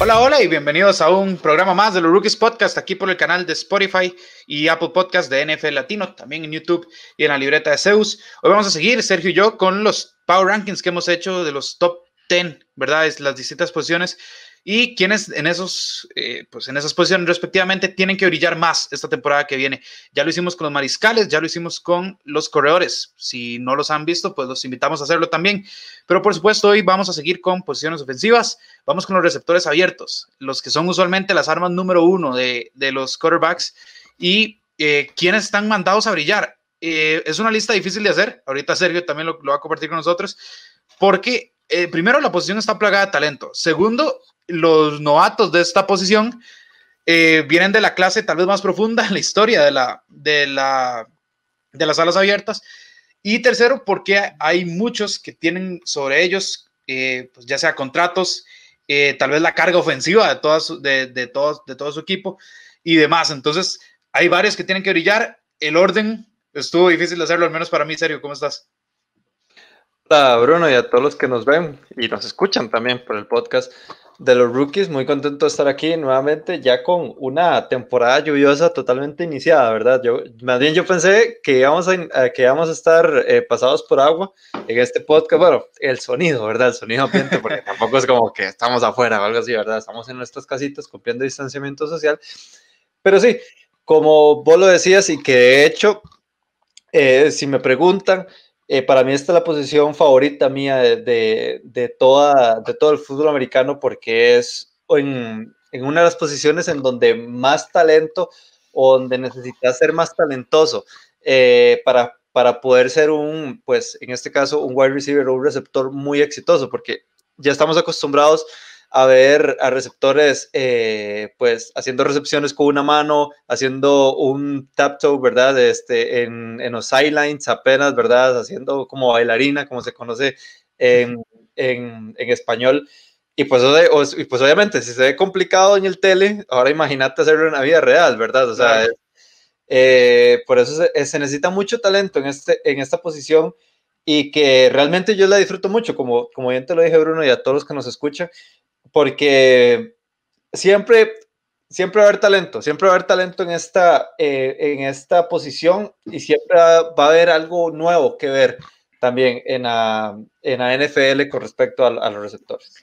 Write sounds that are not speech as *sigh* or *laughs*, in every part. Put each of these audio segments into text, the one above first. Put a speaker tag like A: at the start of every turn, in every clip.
A: Hola, hola y bienvenidos a un programa más de los Rookies Podcast aquí por el canal de Spotify y Apple Podcast de NFL Latino, también en YouTube y en la libreta de Zeus. Hoy vamos a seguir, Sergio y yo, con los Power Rankings que hemos hecho de los top 10, ¿verdad? Es las distintas posiciones y quienes en, esos, eh, pues en esas posiciones respectivamente tienen que brillar más esta temporada que viene. Ya lo hicimos con los mariscales, ya lo hicimos con los corredores. Si no los han visto, pues los invitamos a hacerlo también. Pero por supuesto, hoy vamos a seguir con posiciones ofensivas. Vamos con los receptores abiertos, los que son usualmente las armas número uno de, de los quarterbacks y eh, quienes están mandados a brillar. Eh, es una lista difícil de hacer. Ahorita Sergio también lo, va a compartir con nosotros, porque eh, primero la posición está plagada de talento. Segundo, los novatos de esta posición eh, vienen de la clase tal vez más profunda en la historia de, la, de, la, de las alas abiertas. Y tercero, porque hay muchos que tienen sobre ellos, eh, pues ya sea contratos, eh, tal vez la carga ofensiva de, todas, de, de, todo, de todo su equipo y demás. Entonces, hay varios que tienen que brillar. El orden estuvo difícil de hacerlo, al menos para mí, serio ¿Cómo estás?
B: a Bruno y a todos los que nos ven y nos escuchan también por el podcast de los rookies. Muy contento de estar aquí nuevamente, ya con una temporada lluviosa totalmente iniciada, ¿verdad? Yo, más bien yo pensé que íbamos a, que vamos a estar eh, pasados por agua en este podcast. Bueno, el sonido, ¿verdad? El sonido ambiente, porque tampoco es como que estamos afuera o algo así, ¿verdad? Estamos en nuestras casitas cumpliendo distanciamiento social. Pero sí, como vos lo decías y que de hecho, eh, si me preguntan, eh, para mí esta es la posición favorita mía de, toda, de todo el fútbol americano porque es en, una de las posiciones en donde más talento o donde necesitas ser más talentoso eh, para, para poder ser un, pues en este caso, un wide receiver o un receptor muy exitoso porque ya estamos acostumbrados a ver a receptores, eh, pues haciendo recepciones con una mano, haciendo un tap toe, ¿verdad? Este, en, en los sidelines apenas, ¿verdad? Haciendo como bailarina, como se conoce en, en, español. Y pues, y pues obviamente, si se ve complicado en el tele, ahora imagínate hacerlo en la vida real, ¿verdad? O sea, eh, por eso se, necesita mucho talento en, este, en esta posición y que realmente yo la disfruto mucho, como, como bien te lo dije Bruno y a todos los que nos escuchan, porque siempre, siempre va a haber talento, siempre va a haber talento en esta, eh, posición y siempre va a haber algo nuevo que ver
A: también en la, en NFL con respecto a, los receptores.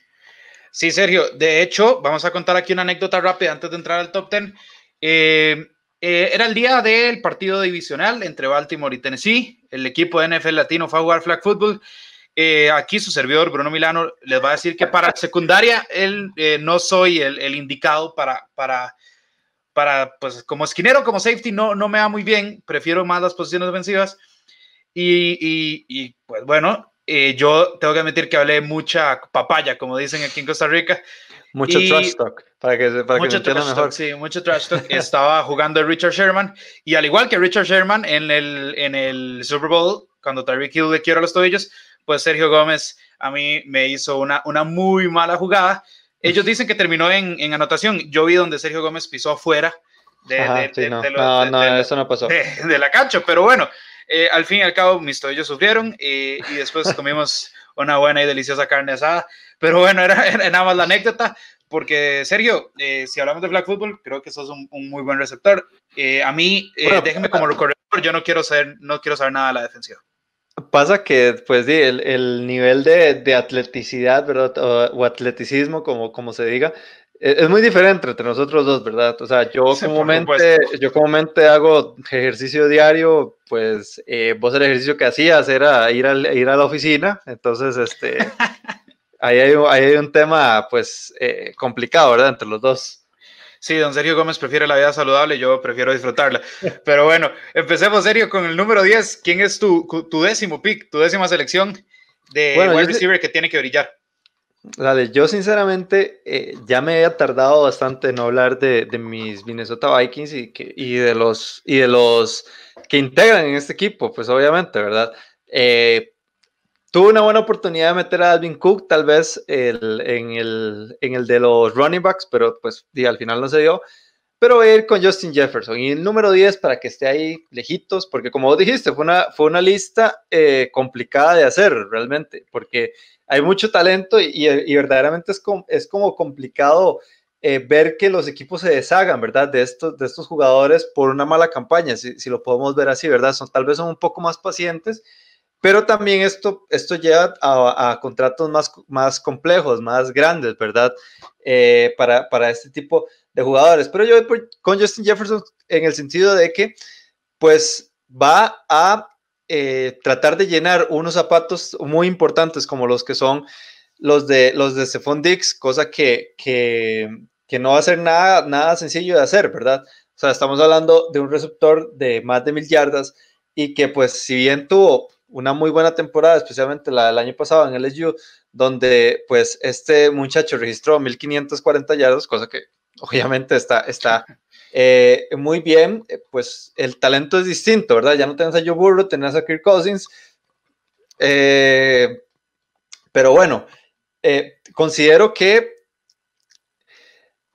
A: Sí, Sergio. De hecho, vamos a contar aquí una anécdota rápida antes de entrar al top 10. Eh, eh, era el día del partido divisional entre Baltimore y Tennessee. El equipo de NFL Latino fue a jugar flag football eh, aquí su servidor Bruno Milano les va a decir que para secundaria él eh, no soy el, indicado para, para, para, pues como esquinero, como safety, no, no me va muy bien, prefiero más las posiciones ofensivas. Y, y, pues bueno, eh, yo tengo que admitir que hablé mucha papaya, como dicen aquí en Costa Rica. Mucho trash talk,
B: para que, para mejor. Talk,
A: sí, mucho trash talk. *laughs* Estaba jugando Richard Sherman y al igual que Richard Sherman en el, en el Super Bowl, cuando Tyreek Hill le a los tobillos, pues Sergio Gómez a mí me hizo una, una muy mala jugada. Ellos dicen que terminó en, anotación. Yo vi donde Sergio Gómez pisó afuera de, la cancha, pero bueno, eh, al fin y al cabo mis tobillos sufrieron eh, y después *laughs* comimos una buena y deliciosa carne asada. Pero bueno, era, era nada más la anécdota, porque Sergio, eh, si hablamos de flag football, creo que sos un, un muy buen receptor. a mí, déjeme déjenme como lo yo no quiero, ser, no quiero saber nada de la defensiva.
B: Pasa que, pues, el, el nivel de, de, atleticidad, ¿verdad? O, atleticismo, como, como se diga, e, es, muy diferente entre nosotros dos, ¿verdad? O sea, yo, comúnmente, yo comúnmente hago ejercicio diario, pues, eh, vos el ejercicio que hacías era ir, a, ir a la oficina, entonces, este, *laughs* ahí, hay, hay un tema, pues,
A: eh, complicado, ¿verdad? Entre los dos. Sí, don Sergio Gómez prefiere la vida saludable, yo prefiero disfrutarla. Pero bueno, empecemos, Sergio, con el número 10. ¿Quién es tu, tu décimo pick, tu décima selección de wide receiver que tiene que brillar?
B: Dale, yo sinceramente eh, ya me he tardado bastante en hablar de, mis Minnesota Vikings y, que, y, de los, y de los que integran en este equipo, pues obviamente, ¿verdad? Eh, Tuvo una buena oportunidad de meter a Alvin Cook, tal vez el, en, el, en, el, de los running backs, pero pues al final no se dio. Pero voy a ir con Justin Jefferson y el número 10 para que esté ahí lejitos, porque como vos dijiste, fue una, fue una lista eh, complicada de hacer realmente, porque hay mucho talento y, y, verdaderamente es, es como complicado eh, ver que los equipos se deshagan, ¿verdad? De estos, de estos jugadores por una mala campaña, si, si, lo podemos ver así, ¿verdad? Son, tal vez son un poco más pacientes pero también esto, esto lleva a, contratos más, más complejos, más grandes, ¿verdad? Eh, para, para, este tipo de jugadores. Pero yo con Justin Jefferson en el sentido de que, pues, va a eh, tratar de llenar unos zapatos muy importantes como los que son los de, los de Stephon Dix, cosa que, que, que no va a ser nada, nada sencillo de hacer, ¿verdad? O sea, estamos hablando de un receptor de más de mil yardas y que, pues, si bien tuvo una muy buena temporada, especialmente la del año pasado en LSU, donde pues este muchacho registró 1540 yardas, cosa que obviamente está, está *laughs* eh, muy bien, eh, pues el talento es distinto, ¿verdad? Ya no tenés a Joe Burrow, tenés a Kirk Cousins, eh, pero bueno, considero que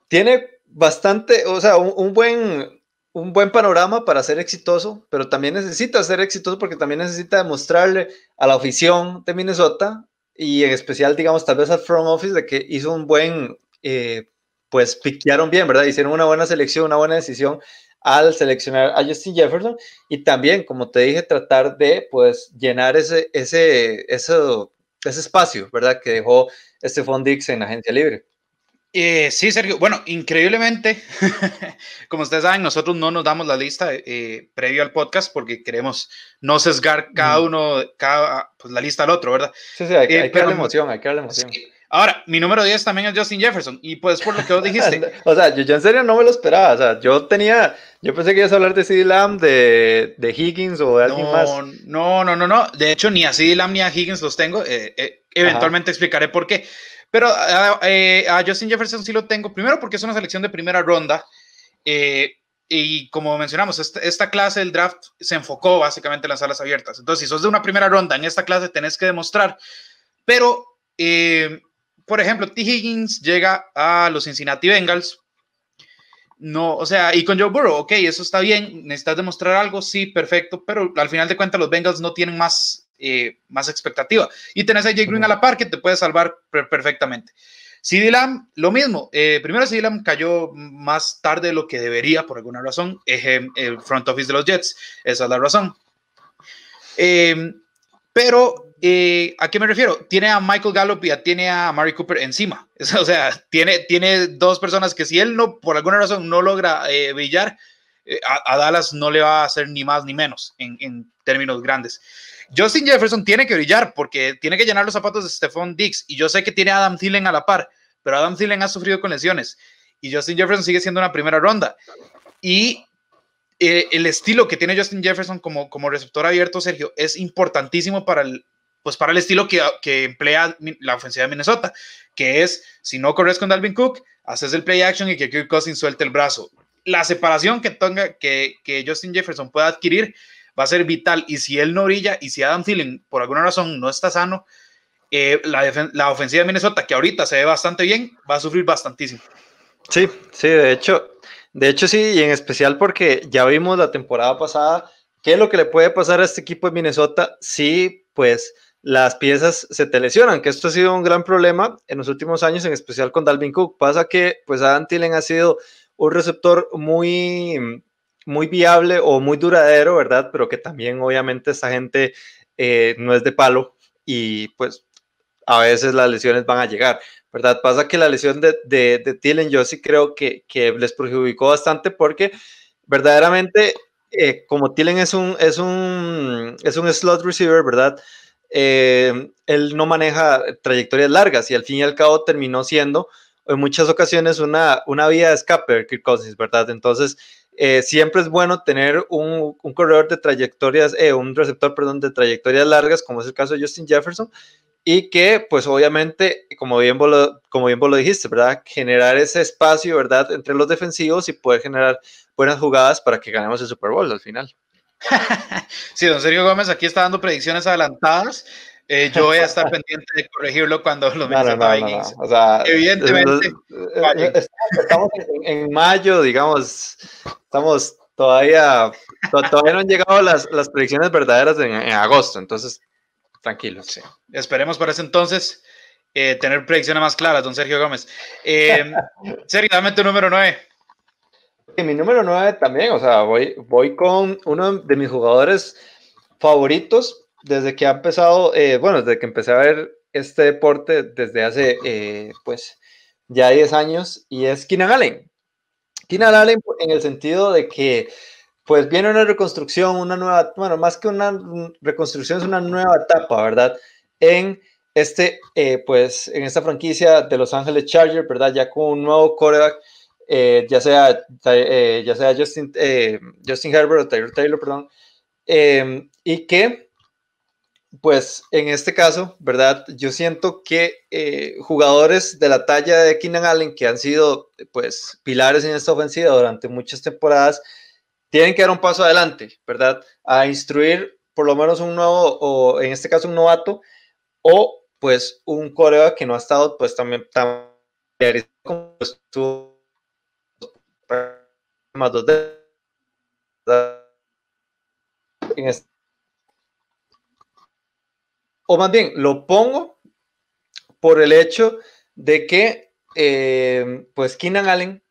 B: tiene bastante, o sea, un buen, un buen panorama para ser exitoso, pero también necesita ser exitoso porque también necesita demostrarle a la afición de Minnesota y en especial, digamos, tal vez al front office de que hizo un buen, eh, pues piquearon bien, ¿verdad? Hicieron una buena selección, una buena decisión al seleccionar a Justin Jefferson y también, como te dije, tratar de, pues, llenar ese, ese,
A: ese, espacio, ¿verdad? Que dejó este Dix en agencia libre. Eh, sí, Sergio. Bueno, increíblemente, *laughs* como ustedes saben, nosotros no nos damos la lista eh, previo al podcast porque queremos no sesgar cada uno, cada, pues, la lista al otro, ¿verdad? Sí, sí, hay, que eh, darle emoción, hay que darle emoción. Ahora, mi número 10 también es Justin Jefferson, y pues por lo que vos *laughs* dijiste. o sea, yo, en serio no me lo esperaba, o sea, yo tenía, yo pensé que ibas a hablar
B: de CD Lamb, de, Higgins o de alguien no, más.
A: No, no, no, no, de hecho ni a CD Lamb ni a Higgins los tengo, eventualmente explicaré por qué. Pero ah, ah, eh, a Justin Jefferson sí lo tengo, primero porque es una selección de primera ronda. Eh, y como mencionamos, esta, clase del draft se enfocó básicamente en las salas abiertas. Entonces, si sos de una primera ronda en esta clase, tenés que demostrar. Pero, eh, por ejemplo, T. Higgins llega a los Cincinnati Bengals. No, o sea, y con Joe Burrow, ok, eso está bien, necesitas demostrar algo, sí, perfecto, pero al final de cuentas los Bengals no tienen más eh, más expectativa. Y tenés a Jay Green a la par que te puede salvar perfectamente. CD Lamb, lo mismo. Eh, primero, CD Lamb cayó más tarde de lo que debería por alguna razón. Es el front office de los Jets, esa es la razón. Em, pero, eh, ¿a qué me refiero? Tiene a Michael Gallup y a, tiene a Mary Cooper encima. *laughs* o sea, tiene, tiene dos personas que si él no, por alguna razón, no logra brillar, a, Dallas no le va a hacer ni más ni menos en, en términos grandes. Justin Jefferson tiene que brillar porque tiene que llenar los zapatos de Stephon Diggs y yo sé que tiene a Adam Thielen a la par, pero Adam Thielen ha sufrido con lesiones y Justin Jefferson sigue siendo una primera ronda. Y eh, el estilo que tiene Justin Jefferson como, como receptor abierto, Sergio, es importantísimo para el, pues para el estilo que, emplea la ofensiva de Minnesota, que es, si no corres con Dalvin Cook, haces el play action y que Kirk Cousins suelte el brazo. La separación que, tenga, que, que Justin Jefferson pueda adquirir va a ser vital. Y si él no brilla y si Adam Thielen por alguna razón no está sano, eh, la, la, ofensiva de Minnesota, que ahorita se ve bastante bien, va a sufrir bastantísimo.
B: Sí, sí, de hecho, de hecho sí, y en especial porque ya vimos la temporada pasada qué es lo que le puede pasar a este equipo de Minnesota si pues las piezas se te lesionan, que esto ha sido un gran problema en los últimos años, en especial con Dalvin Cook. Pasa que pues Adam Thielen ha sido un receptor muy muy viable o muy duradero, ¿verdad? Pero que también obviamente esa gente eh, no es de palo y pues a veces las lesiones van a llegar, ¿verdad? Pasa que la lesión de, de, yo sí creo que, les perjudicó bastante porque verdaderamente eh, como Tillen es un, es, un, es un slot receiver, ¿verdad? Eh, él no maneja trayectorias largas y al fin y al cabo terminó siendo en muchas ocasiones una, una vía de escape de Kirk ¿verdad? Entonces, eh, siempre es bueno tener un, corredor de trayectorias, eh, un receptor, perdón, de trayectorias largas, como es el caso de Justin Jefferson, y que, pues obviamente, como bien vos lo, como bien vos lo dijiste, ¿verdad? Generar ese espacio, ¿verdad?, entre los defensivos y poder generar buenas jugadas para que ganemos el Super Bowl al final.
A: *laughs* sí, don Sergio Gómez aquí está dando predicciones adelantadas. Eh, yo voy a estar *laughs* pendiente de corregirlo cuando lo no, no,
B: o sea, Evidentemente.
A: Estamos en,
B: mayo, digamos, estamos todavía, todavía no han llegado las, las predicciones verdaderas en, agosto, entonces, tranquilos.
A: Sí. Esperemos para ese entonces eh, tener predicciones más claras, don Sergio Gómez. Eh, *laughs* ...seriamente, número 9.
B: Y mi número 9 también, o sea, voy, voy con uno de mis jugadores favoritos, desde que ha empezado, eh, bueno, desde que empecé a ver este deporte desde hace, eh, pues, ya 10 años, y es Keenan Allen. Keenan Allen pues, en el sentido de que, pues, viene una reconstrucción, una nueva, bueno, más que una reconstrucción, es una nueva etapa, ¿verdad? En este, eh, pues, en esta franquicia de Los Ángeles Chargers, ¿verdad? Ya con un nuevo coreback, ya, sea, ya sea Justin, Justin Herbert o Taylor Taylor, perdón, y que pues en este caso, ¿verdad? Yo siento que eh, jugadores de la talla de Keenan Allen, que han sido pues pilares en esta ofensiva durante muchas temporadas, tienen que dar un paso adelante, ¿verdad? A instruir por lo menos un nuevo, o en este caso un novato, o pues un coreo que no ha estado pues también tan como estuvo en este o más bien lo pongo por el hecho de que, eh, pues, Keenan Allen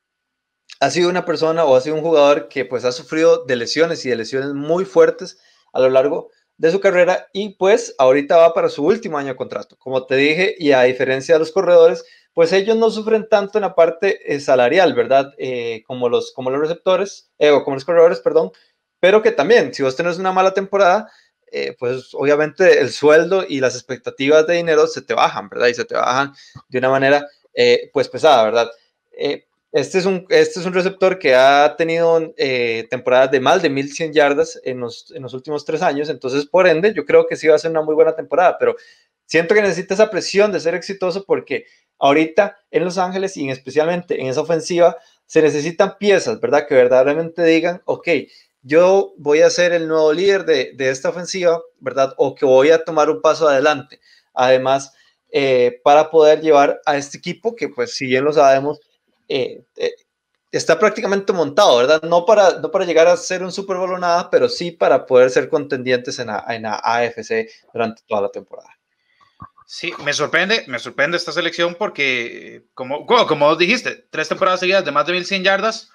B: ha sido una persona o ha sido un jugador que, pues, ha sufrido de lesiones y de lesiones muy fuertes a lo largo de su carrera y, pues, ahorita va para su último año de contrato. Como te dije, y a diferencia de los corredores, pues ellos no sufren tanto en la parte eh, salarial, ¿verdad? Eh, como, los, como los receptores, o como los corredores, perdón, pero que también, si vos tenés una mala temporada, eh, pues obviamente el sueldo y las expectativas de dinero se te bajan, ¿verdad? Y se te bajan de una manera eh, pues pesada, ¿verdad? Eh, este, es un, este es un receptor que ha tenido temporadas de más de 1100 yardas en los, en los últimos tres años, entonces por ende yo creo que sí va a ser una muy buena temporada, pero siento que necesita esa presión de ser exitoso porque ahorita en Los Ángeles y especialmente en esa ofensiva se necesitan piezas, ¿verdad? Que verdaderamente digan, ok, yo voy a ser el nuevo líder de, esta ofensiva, ¿verdad? O que voy a tomar un paso adelante. Además, eh, para poder llevar a este equipo que, pues, si bien lo sabemos, eh, eh, está prácticamente montado, ¿verdad? No para, no para llegar a ser un Super nada, pero sí para poder ser contendientes en la, en AFC durante toda la temporada.
A: Sí, me sorprende, me sorprende esta selección porque, como, como dijiste, tres temporadas seguidas de más de 1.100 yardas,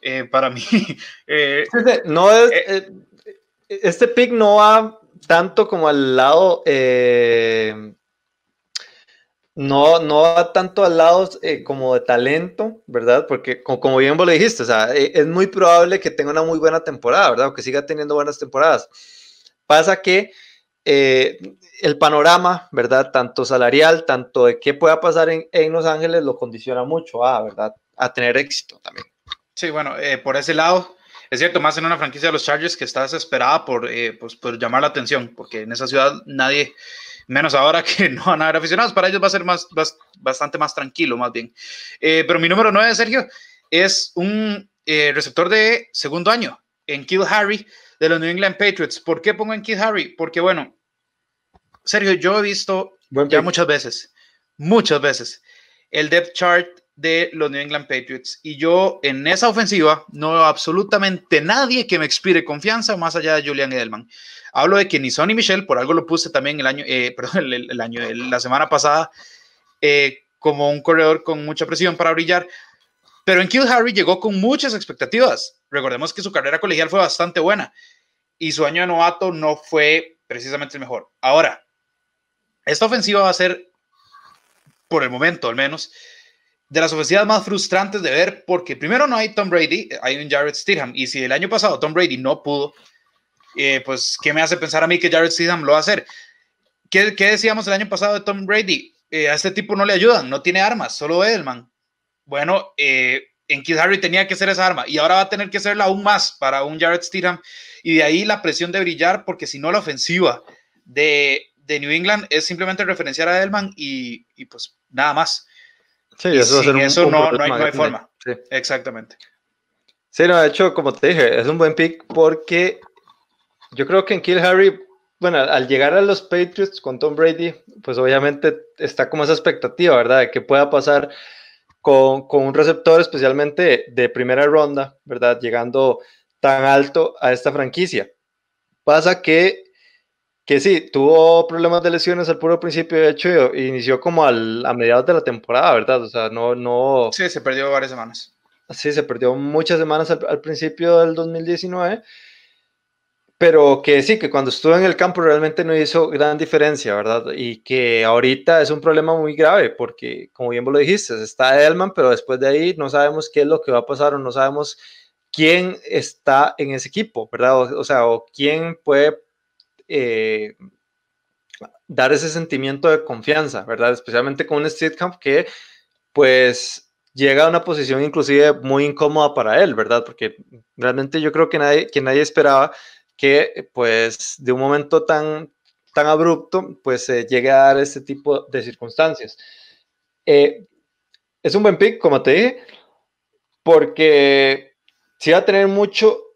A: eh, para mí. *laughs* Eh, no eh,
B: este pick no va tanto como al lado. no, no va tanto al lado como de talento, ¿verdad? Porque, como, bien vos lo dijiste, e, es muy probable que tenga una muy buena temporada, ¿verdad? O que siga teniendo buenas temporadas. Pasa que el panorama, ¿verdad? Tanto salarial, tanto de qué pueda pasar en, en Los Ángeles, lo condiciona mucho
A: a, ¿verdad? A tener éxito también. Sí, bueno, eh, por ese lado, es cierto, más en una franquicia de los Chargers que está desesperada por, eh, pues, llamar la atención, porque en esa ciudad nadie, menos ahora *laughs* que no van a haber aficionados, para ellos va a ser más, bastante más tranquilo, más bien. Eh, pero mi número 9, Sergio, es un receptor de segundo año en Kill Harry de los New England Patriots. ¿Por qué pongo en Kill Harry? Porque, bueno, Sergio, yo he visto ya muchas veces, muchas veces, el depth chart de los New England Patriots. Y yo en esa ofensiva no veo absolutamente nadie que me expire confianza más allá de Julian Edelman. Hablo de que ni Sonny Michel, por algo lo puse también el año, eh, *laughs* perdón, el, año, la semana pasada, eh, como un corredor con mucha presión para brillar. Pero en Kill Harry llegó con muchas expectativas. Recordemos que su carrera colegial fue bastante buena y su año de novato no fue precisamente el mejor. Ahora, esta ofensiva va a ser, por el momento al menos, de las ofensivas más frustrantes de ver, porque primero no hay Tom Brady, eh, hay un Jared Stidham. Y si el año pasado Tom Brady no pudo, eh, pues, ¿qué me hace pensar a mí que Jared Stidham lo va a hacer? ¿Qué, qué decíamos el año pasado de Tom Brady? Eh, a este tipo no le ayudan, no tiene armas, solo Edelman. Bueno, en Kid Harry tenía que ser esa arma y ahora va a tener que serla aún más para un Jared Stidham. Y de ahí la presión de brillar, porque si no, la ofensiva de, de New England es simplemente referenciar a Edelman y, y pues nada más.
B: Sí, y eso no, no, hay, forma.
A: Exactamente.
B: Sí, no, de hecho, como te dije, es un buen pick porque yo creo que en Kill Harry, bueno, al llegar a los Patriots con Tom Brady, pues obviamente está como esa expectativa, ¿verdad? De que pueda pasar con, con un receptor especialmente de primera ronda, ¿verdad? Llegando tan alto a esta franquicia. Pasa que que sí, tuvo problemas de lesiones al puro principio, de hecho, inició como a mediados de la temporada, ¿verdad? O sea, no, no... Sí, se perdió varias semanas. Sí, se perdió muchas semanas al, principio del 2019 pero que sí, que cuando estuvo en el campo realmente no hizo gran diferencia, ¿verdad? Y que ahorita es un problema muy grave, porque como bien vos lo dijiste, está Elman pero después de ahí no sabemos qué es lo que va a pasar o no sabemos quién está en ese equipo, ¿verdad? o sea, o quién puede eh, dar ese sentimiento de confianza, ¿verdad? Especialmente con un street camp que pues llega a una posición inclusive muy incómoda para él, ¿verdad? Porque realmente yo creo que nadie, nadie esperaba que pues de un momento tan, tan abrupto pues llegue a dar este tipo de circunstancias. Eh, es un buen pick, como te dije, porque si va a tener mucho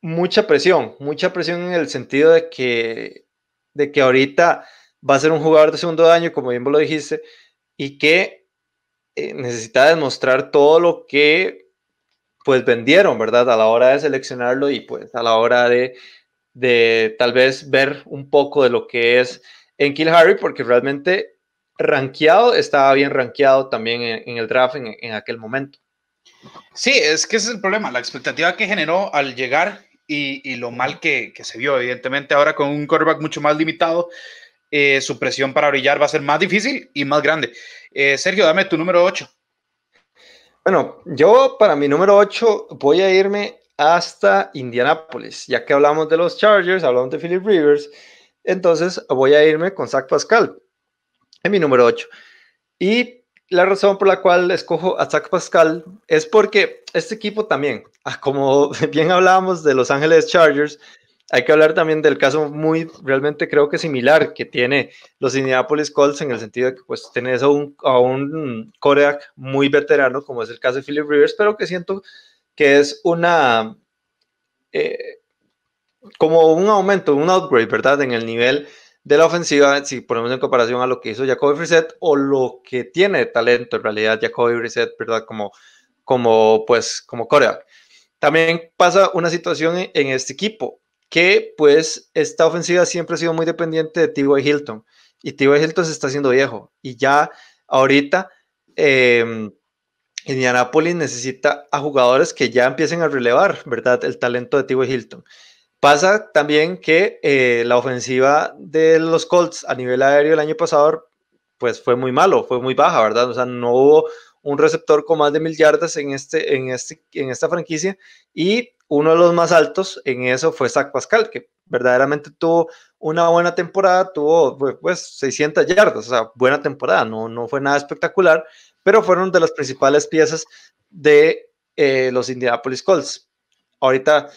B: mucha presión, mucha presión en el sentido de que, de que ahorita va a ser un jugador de segundo año, como bien vos lo dijiste, y que eh, necesita demostrar todo lo que pues vendieron, ¿verdad? A la hora de seleccionarlo y pues a la hora de, tal vez ver un poco de lo que es en Kill Harry, porque realmente rankeado estaba bien rankeado también en, el draft en, en aquel
A: momento. Sí, es que ese es el problema, la expectativa que generó al llegar y, lo mal que, se vio. Evidentemente, ahora con un quarterback mucho más limitado, eh, su presión para brillar va a ser más difícil y más grande. Eh, Sergio, dame tu número 8.
B: Bueno, yo para mi número 8 voy a irme hasta Indianápolis, ya que hablamos de los Chargers, hablamos de Philip Rivers, entonces voy a irme con Zach Pascal en mi número 8. Y la razón por la cual escojo a Zach Pascal es porque este equipo también, ah, como *laughs* bien hablábamos de Los Ángeles Chargers, hay que hablar también del caso muy realmente creo que similar que tiene los Indianapolis Colts en el sentido de que pues tenés a un, a muy veterano como es el caso de Philip Rivers, pero que siento que es una eh, como un aumento, un upgrade, ¿verdad? En el nivel de la ofensiva, si ponemos en comparación a lo que hizo Jacoby Brissett o lo que tiene de talento en realidad Jacoby Brissett, ¿verdad? Como, como pues, como coreback. También pasa una situación en, este equipo, que pues esta ofensiva siempre ha sido muy dependiente de T.Y. Hilton, y T.Y. Hilton se está haciendo viejo, y ya ahorita eh, Indianapolis necesita a jugadores que ya empiecen a relevar, ¿verdad? El talento de T.Y. Hilton. Pasa también que eh, la ofensiva de los Colts a nivel aéreo el año pasado, pues fue muy malo, fue muy baja, ¿verdad? O sea, no hubo un receptor con más de mil yardas en, este, en, este, en esta franquicia y uno de los más altos en eso fue Zach Pascal, que verdaderamente tuvo una buena temporada, tuvo pues 600 yardas, o sea, buena temporada, no, no fue nada espectacular, pero fueron de las principales piezas de eh, los Indianapolis Colts. Ahorita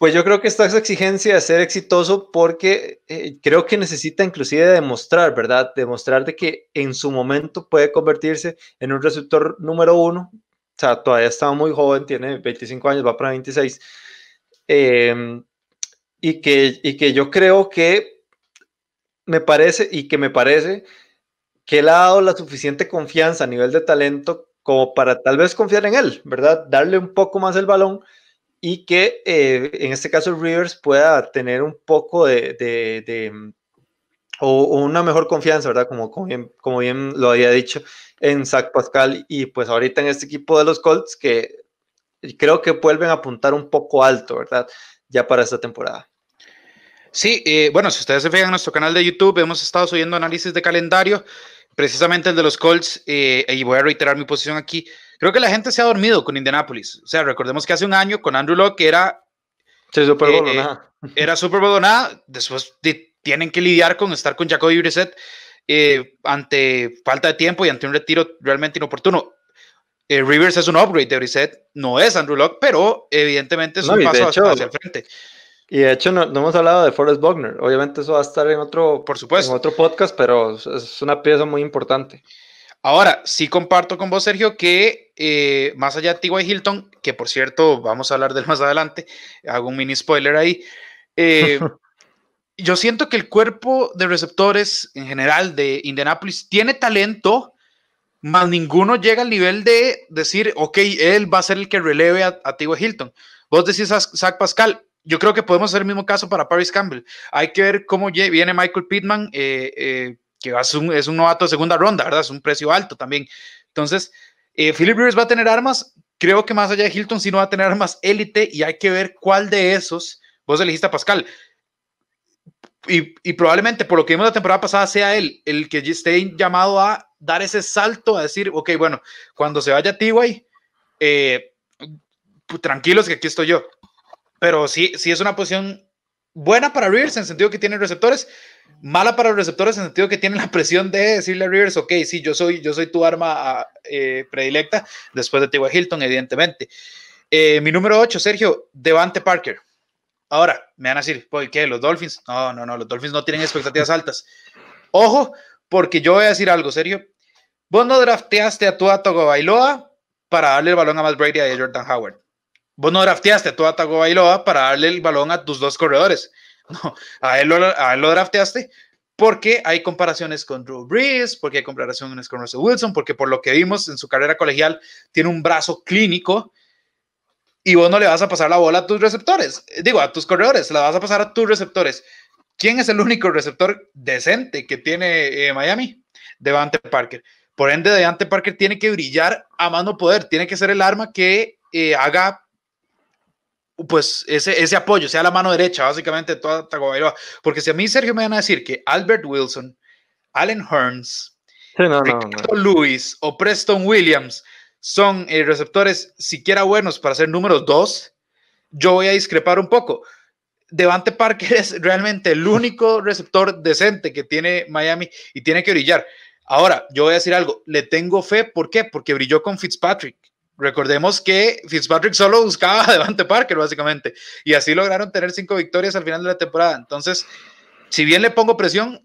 B: pues yo creo que esta exigencia de ser exitoso porque eh, creo que necesita inclusive demostrar, ¿verdad? Demostrar de que en su momento puede convertirse en un receptor número uno. O sea, todavía está muy joven, tiene 25 años, va para 26. Em, y, que, y que yo creo que me parece, y que me parece que le ha dado la suficiente confianza a nivel de talento como para tal vez confiar en él, ¿verdad? Darle un poco más el balón y que eh, en este caso Rivers pueda tener un poco de, mm, o, una mejor confianza, ¿verdad? Como, como, bien, lo había dicho en Zach Pascal y pues ahorita en este equipo de los Colts que creo que vuelven a apuntar un poco alto, ¿verdad? Ya para esta temporada.
A: Sí, eh, bueno, si ustedes se fijan en nuestro canal de YouTube, hemos estado subiendo análisis de calendario precisamente el de los Colts, eh, y voy a reiterar mi posición aquí, creo que la gente se ha dormido con Indianapolis. O sea, recordemos que hace un año con Andrew Locke era... Sí, eh, eh, era súper Después tienen que lidiar con estar con Jacoby Brissett ante falta de tiempo y ante un retiro realmente inoportuno. Rivers es un upgrade de Brissett, no es Andrew Locke, pero evidentemente es un paso hacia el frente.
B: Y de hecho no, no, hemos hablado de Forrest Buckner. Obviamente eso va a estar en otro, Por supuesto. En otro podcast,
A: pero es una pieza muy importante. Ahora, sí comparto con vos, Sergio, que eh, más allá de T.Y. Hilton, que por cierto vamos a hablar de él más adelante, hago un mini spoiler ahí, eh, *laughs* yo siento que el cuerpo de receptores en general de Indianapolis tiene talento, más ninguno llega al nivel de decir, ok, él va a ser el que releve a, a T.Y. Hilton. Vos decís a Zach Pascal, yo creo que podemos hacer el mismo caso para Paris Campbell. Hay que ver cómo viene Michael Pittman, eh, eh, que es un, novato de segunda ronda, ¿verdad? Es un precio alto también. Entonces, eh, Philip Rivers va a tener armas. Creo que más allá de Hilton si no va a tener armas élite y hay que ver cuál de esos, vos elegiste a Pascal. Y, probablemente por lo que vimos la temporada pasada sea él el que esté llamado a dar ese salto, a decir, ok, bueno, cuando se vaya T-Way, tranquilos que aquí estoy yo pero sí, sí es una posición buena para Rivers en sentido que tiene receptores, mala para los receptores en sentido que tiene la presión de decirle a Rivers, ok, sí, yo soy, yo soy tu arma ah, eh, predilecta después de T.Y. Hilton, evidentemente. Eh, mi número 8, Sergio, Devante Parker. Ahora, me van a decir, ¿por qué? ¿Los Dolphins? No, no, no, los Dolphins no tienen expectativas altas. Ojo, porque yo voy a decir algo, serio. Vos no drafteaste a tu Togo Bailoa para darle el balón a más Brady a Jordan Howard. Vos no drafteaste a toda Bailoa para darle el balón a tus dos corredores. *laughs* No, a él, a él lo drafteaste porque hay comparaciones con Drew Brees, porque hay comparaciones con Russell Wilson, porque por lo que vimos en su carrera colegial tiene un brazo clínico y vos no le vas a pasar la bola a tus receptores, eh, digo, a tus corredores, la vas a pasar a tus receptores. ¿Quién es el único receptor decente que tiene eh, Miami? Devante Parker. Por ende, Devante Parker tiene que brillar a mano poder, tiene que ser el arma que eh, haga pues ese, ese apoyo, sea la mano derecha básicamente toda Porque si a mí Sergio me van a decir que Albert Wilson, Allen Hearns, Lewis o Preston Williams son eh, receptores siquiera buenos para ser números dos, yo voy a discrepar un poco. Devante Parker es realmente el único *laughs* receptor decente que tiene Miami y tiene que brillar. Ahora, yo voy a decir algo, le tengo fe, ¿por qué? Porque brilló con Fitzpatrick. Recordemos que Fitzpatrick solo buscaba a *laughs* Devante Parker, básicamente, y así lograron tener cinco victorias al final de la temporada. Entonces, si bien le pongo presión,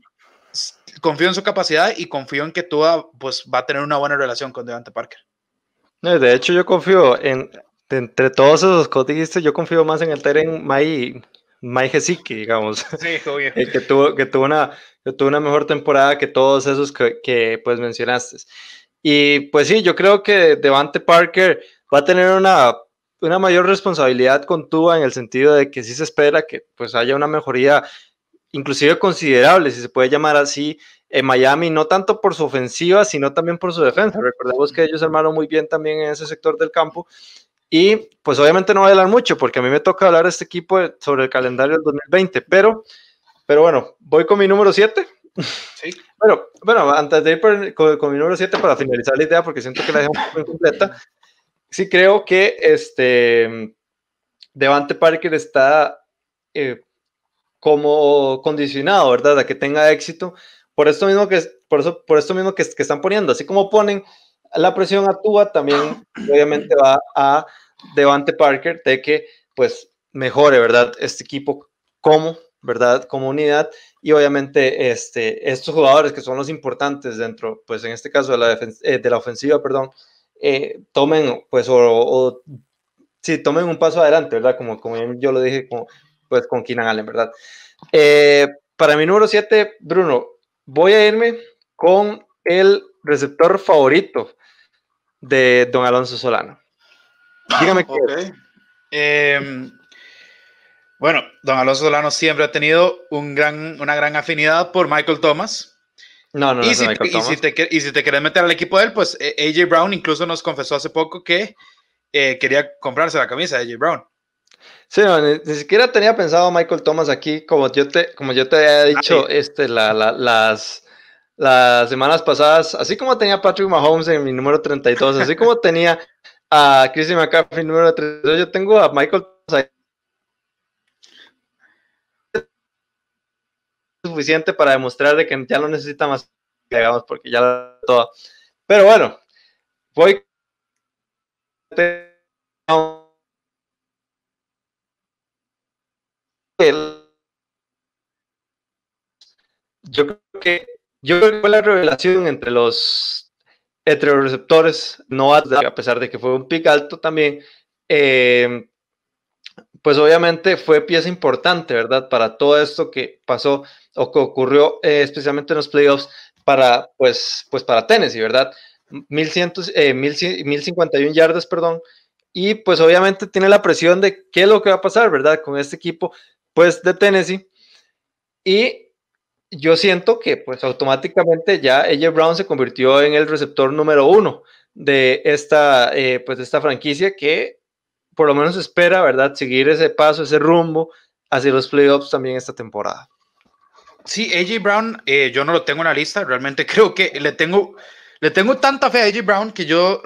A: confío en su capacidad y confío en que Tua pues, va a tener una buena relación con Devante Parker.
B: de hecho, yo confío en, entre todos esos que yo confío más en el Teren Mai, Mai digamos. *laughs* *laughs*
A: que,
B: tuvo, que, tuvo una, tuvo una mejor temporada que todos esos que, que pues mencionaste. Y pues sí, yo creo que Devante Parker va a tener una, mayor responsabilidad con Tua en el sentido de que sí se espera que pues haya una mejoría inclusive considerable, si se puede llamar así, en Miami, no tanto por su ofensiva, sino también por su defensa. Recordemos que ellos armaron muy bien también en ese sector del campo. Y pues obviamente no voy a hablar mucho, porque a mí me toca hablar a este equipo sobre el calendario del 2020, pero, pero bueno, voy con mi número 7. Sí. Bueno, bueno, antes de ir con, mi número 7 para finalizar la idea, porque siento que la dejamos muy completa, sí creo que este Devante Parker está eh, como condicionado, ¿verdad? A que tenga éxito. Por esto mismo que, por eso, por esto mismo que, que están poniendo, así como ponen la presión a Tua, también obviamente va a Devante Parker de que pues mejore, ¿verdad? Este equipo como ¿verdad? Como unidad. Y obviamente este, estos jugadores que son los importantes dentro, pues en este caso de la, eh, de la ofensiva, perdón, eh, tomen, pues, o, sí, tomen un paso adelante, ¿verdad? Como, como yo lo dije, como, pues con Keenan Allen, ¿verdad? Eh, para mi número 7, Bruno, voy a irme con el receptor favorito de don
A: Alonso Solano. Dígame qué. Eh, bueno, don Alonso Solano siempre ha tenido un gran, una gran afinidad por Michael Thomas.
B: No, no, y no, si, y Si
A: te, y si te querés meter al equipo de él, pues eh, AJ Brown incluso nos confesó hace poco que eh, quería comprarse la camisa de AJ Brown.
B: Sí, no, ni, siquiera tenía pensado Michael Thomas aquí, como yo te, como yo te había ah, dicho
A: este, las,
B: las semanas pasadas, así como tenía Patrick Mahomes en mi número 32, así como tenía a Chrissy McCaffrey número 32, yo tengo a Michael suficiente para demostrar de que ya no necesita más, digamos, porque ya la Pero bueno, voy yo creo que yo fue la revelación entre los heteroreceptores no a pesar de que fue un pic alto también eh, pues obviamente fue pieza importante, ¿verdad? Para todo esto que pasó o que ocurrió eh, especialmente en los playoffs para, pues, pues para Tennessee, ¿verdad? 1100, 1051 eh, yardas, perdón. Y pues obviamente tiene la presión de qué es lo que va a pasar, ¿verdad? Con este equipo, pues de Tennessee. Y yo siento que pues automáticamente ya AJ Brown se convirtió en el receptor número uno de esta, eh, pues, de esta franquicia que por lo menos espera, ¿verdad? Seguir ese paso, ese rumbo hacia los playoffs también esta temporada.
A: Sí, AJ Brown, eh, yo no lo tengo en la lista, realmente *laughs* creo que le tengo, le tengo tanta fe a AJ Brown que yo,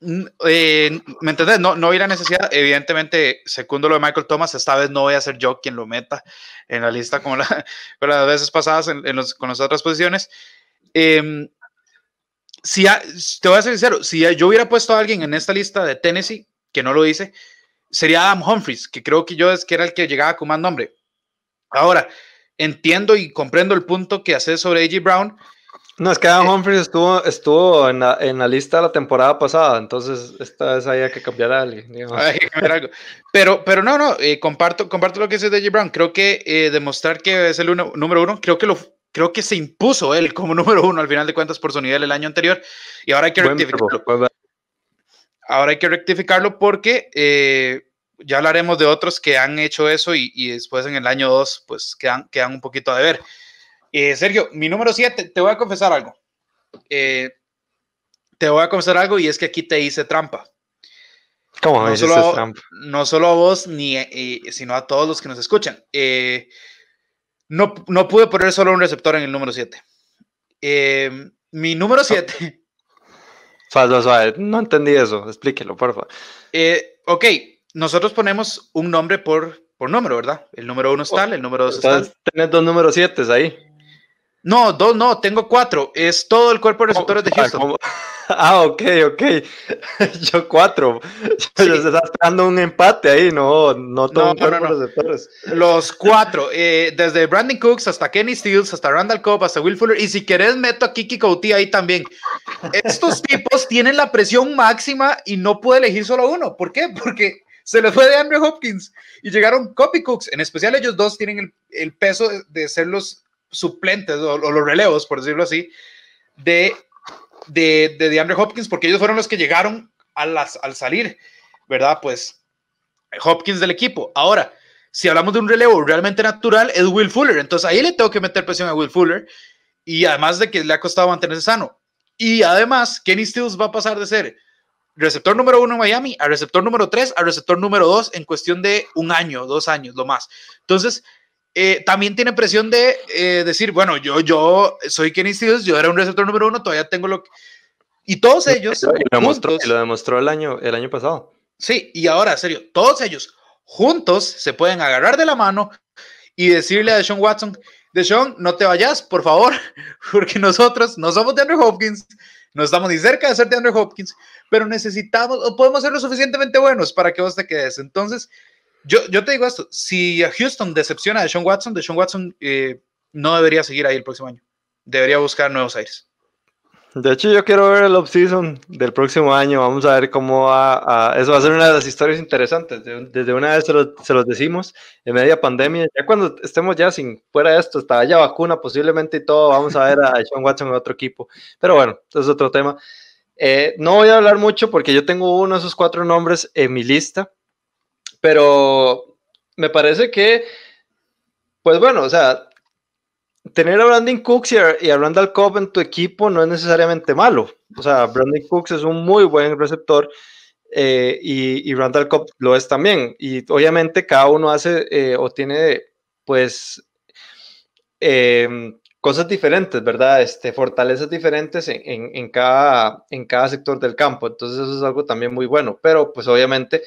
A: mm, eh, ¿me entendés? No, no necesidad, evidentemente, segundo lo de Michael Thomas, esta vez no voy a ser yo quien lo meta en la lista como, la, *laughs* las veces pasadas en, los, con las otras posiciones. Em, si te voy a ser sincero, si yo hubiera puesto a alguien en esta lista de Tennessee, que no lo hice, sería Adam Humphries, que creo que yo es que era el que llegaba con más nombre. Ahora, entiendo y comprendo el punto que haces sobre AJ Brown. No, es que Adam eh, Humphries estuvo, estuvo en, la, lista la temporada pasada, entonces esta vez que cambiar a Hay que cambiar algo. Pero, pero no, no, eh, comparto, comparto lo que dice de AJ Brown. Creo que eh, demostrar que es el número uno, creo que lo, creo que se impuso él como *laughs* número uno al final de cuentas por su nivel el año anterior y ahora hay que rectificarlo ahora hay que rectificarlo porque eh, ya hablaremos de otros que han hecho eso y, después en el año 2 pues quedan, quedan un poquito a deber. Eh, Sergio, mi número 7, te voy a confesar algo. Eh, te voy a confesar algo y es que aquí te hice trampa. ¿Cómo no solo, a, vos, ni, sino a todos los que nos escuchan. no, no pude poner solo un receptor en el número 7. mi número 7 Falso, No entendí eso. Explíquelo, por favor. Eh, ok, nosotros ponemos un nombre por, por número, ¿verdad? El número uno es oh, tal, el número dos es tal. Tienes dos números siete ahí. No, dos no, tengo cuatro. Es todo el cuerpo de receptores de Houston. *laughs* Ah, ok, ok. *laughs*
B: Yo cuatro. se *laughs* está un empate ahí, no, no todo no, de
A: receptores. Los cuatro, eh, desde Brandon Cooks hasta Kenny Stills, hasta Randall Cobb, hasta Will Fuller. Y si querés, meto a Kiki Couti ahí también. Estos tipos tienen la presión máxima y no puede elegir solo uno. ¿Por qué? Porque se les fue de Andrew Hopkins y llegaron Copy Cooks. En especial, ellos dos tienen el, el peso de ser los suplentes o, los relevos, por decirlo así, de, de, de DeAndre Hopkins, porque ellos fueron los que llegaron a las, al salir, ¿verdad? Pues Hopkins del equipo. Ahora, si hablamos de un relevo realmente natural, es Will Fuller. Entonces ahí le tengo que meter presión a Will Fuller. Y además de que le ha costado mantenerse sano. Y además, Kenny Stills va a pasar de ser receptor número uno en Miami al receptor número tres, al receptor número dos en cuestión de un año, dos años, lo más. Entonces, eh, también tiene presión de eh, decir, bueno, yo, yo soy Kenny Stills, yo era un receptor número uno, todavía tengo lo que... Y todos ellos... Y lo, demostró, el año, el año pasado. Sí, y ahora, serio, todos ellos juntos se pueden agarrar de la mano y decirle a Deshaun Watson, Deshaun, no te vayas, por favor, *laughs* porque nosotros no somos de Andrew Hopkins, no estamos ni cerca de ser de Andrew Hopkins, pero necesitamos o podemos ser lo suficientemente buenos para que vos te quedes. Entonces, yo, yo te digo esto, si a Houston decepciona a Sean Watson, Sean Watson eh, no debería seguir ahí el próximo año. Debería buscar nuevos aires.
B: De hecho, yo quiero ver el offseason del próximo año. Vamos a ver cómo va a... Eso va a ser una de las historias interesantes. Desde una vez se los, decimos, en media pandemia, ya cuando estemos ya sin fuera de esto, hasta haya vacuna posiblemente y todo, vamos a ver a Sean Watson en otro equipo. Pero bueno, eso es otro tema. Eh, no voy a hablar mucho porque yo tengo uno de esos cuatro nombres en mi lista. Pero me parece que, pues bueno, o sea, tener a Brandon Cooks y a, Randall Cobb en tu equipo no es necesariamente malo. O sea, Brandon Cooks es un muy buen receptor. Eh, y, Randall Cobb lo es también. Y obviamente cada uno hace eh, o tiene pues em, cosas diferentes, ¿verdad? Este, fortalezas diferentes cada, en cada sector del campo. Entonces eso es algo también muy bueno. Pero pues obviamente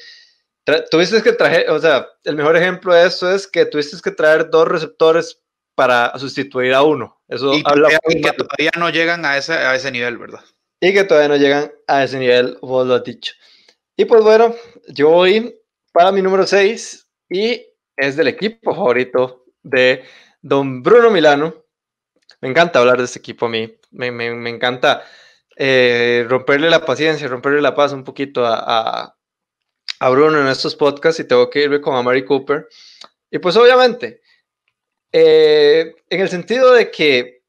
B: tuviste que traer, o sea, el mejor ejemplo de eso es
A: que tuviste que traer dos receptores para sustituir a uno. Eso habla todavía, que todavía no llegan a ese, a ese nivel, ¿verdad?
B: Y que todavía no llegan a ese nivel, vos lo has dicho. Y pues bueno, yo voy para mi número 6 y es del equipo favorito de don Bruno Milano. Me encanta hablar de este equipo a mí, me, me, encanta eh, romperle la paciencia, romperle la paz un poquito a a en estos podcasts y tengo que irme con a Cooper. Y pues obviamente, eh, en el sentido de que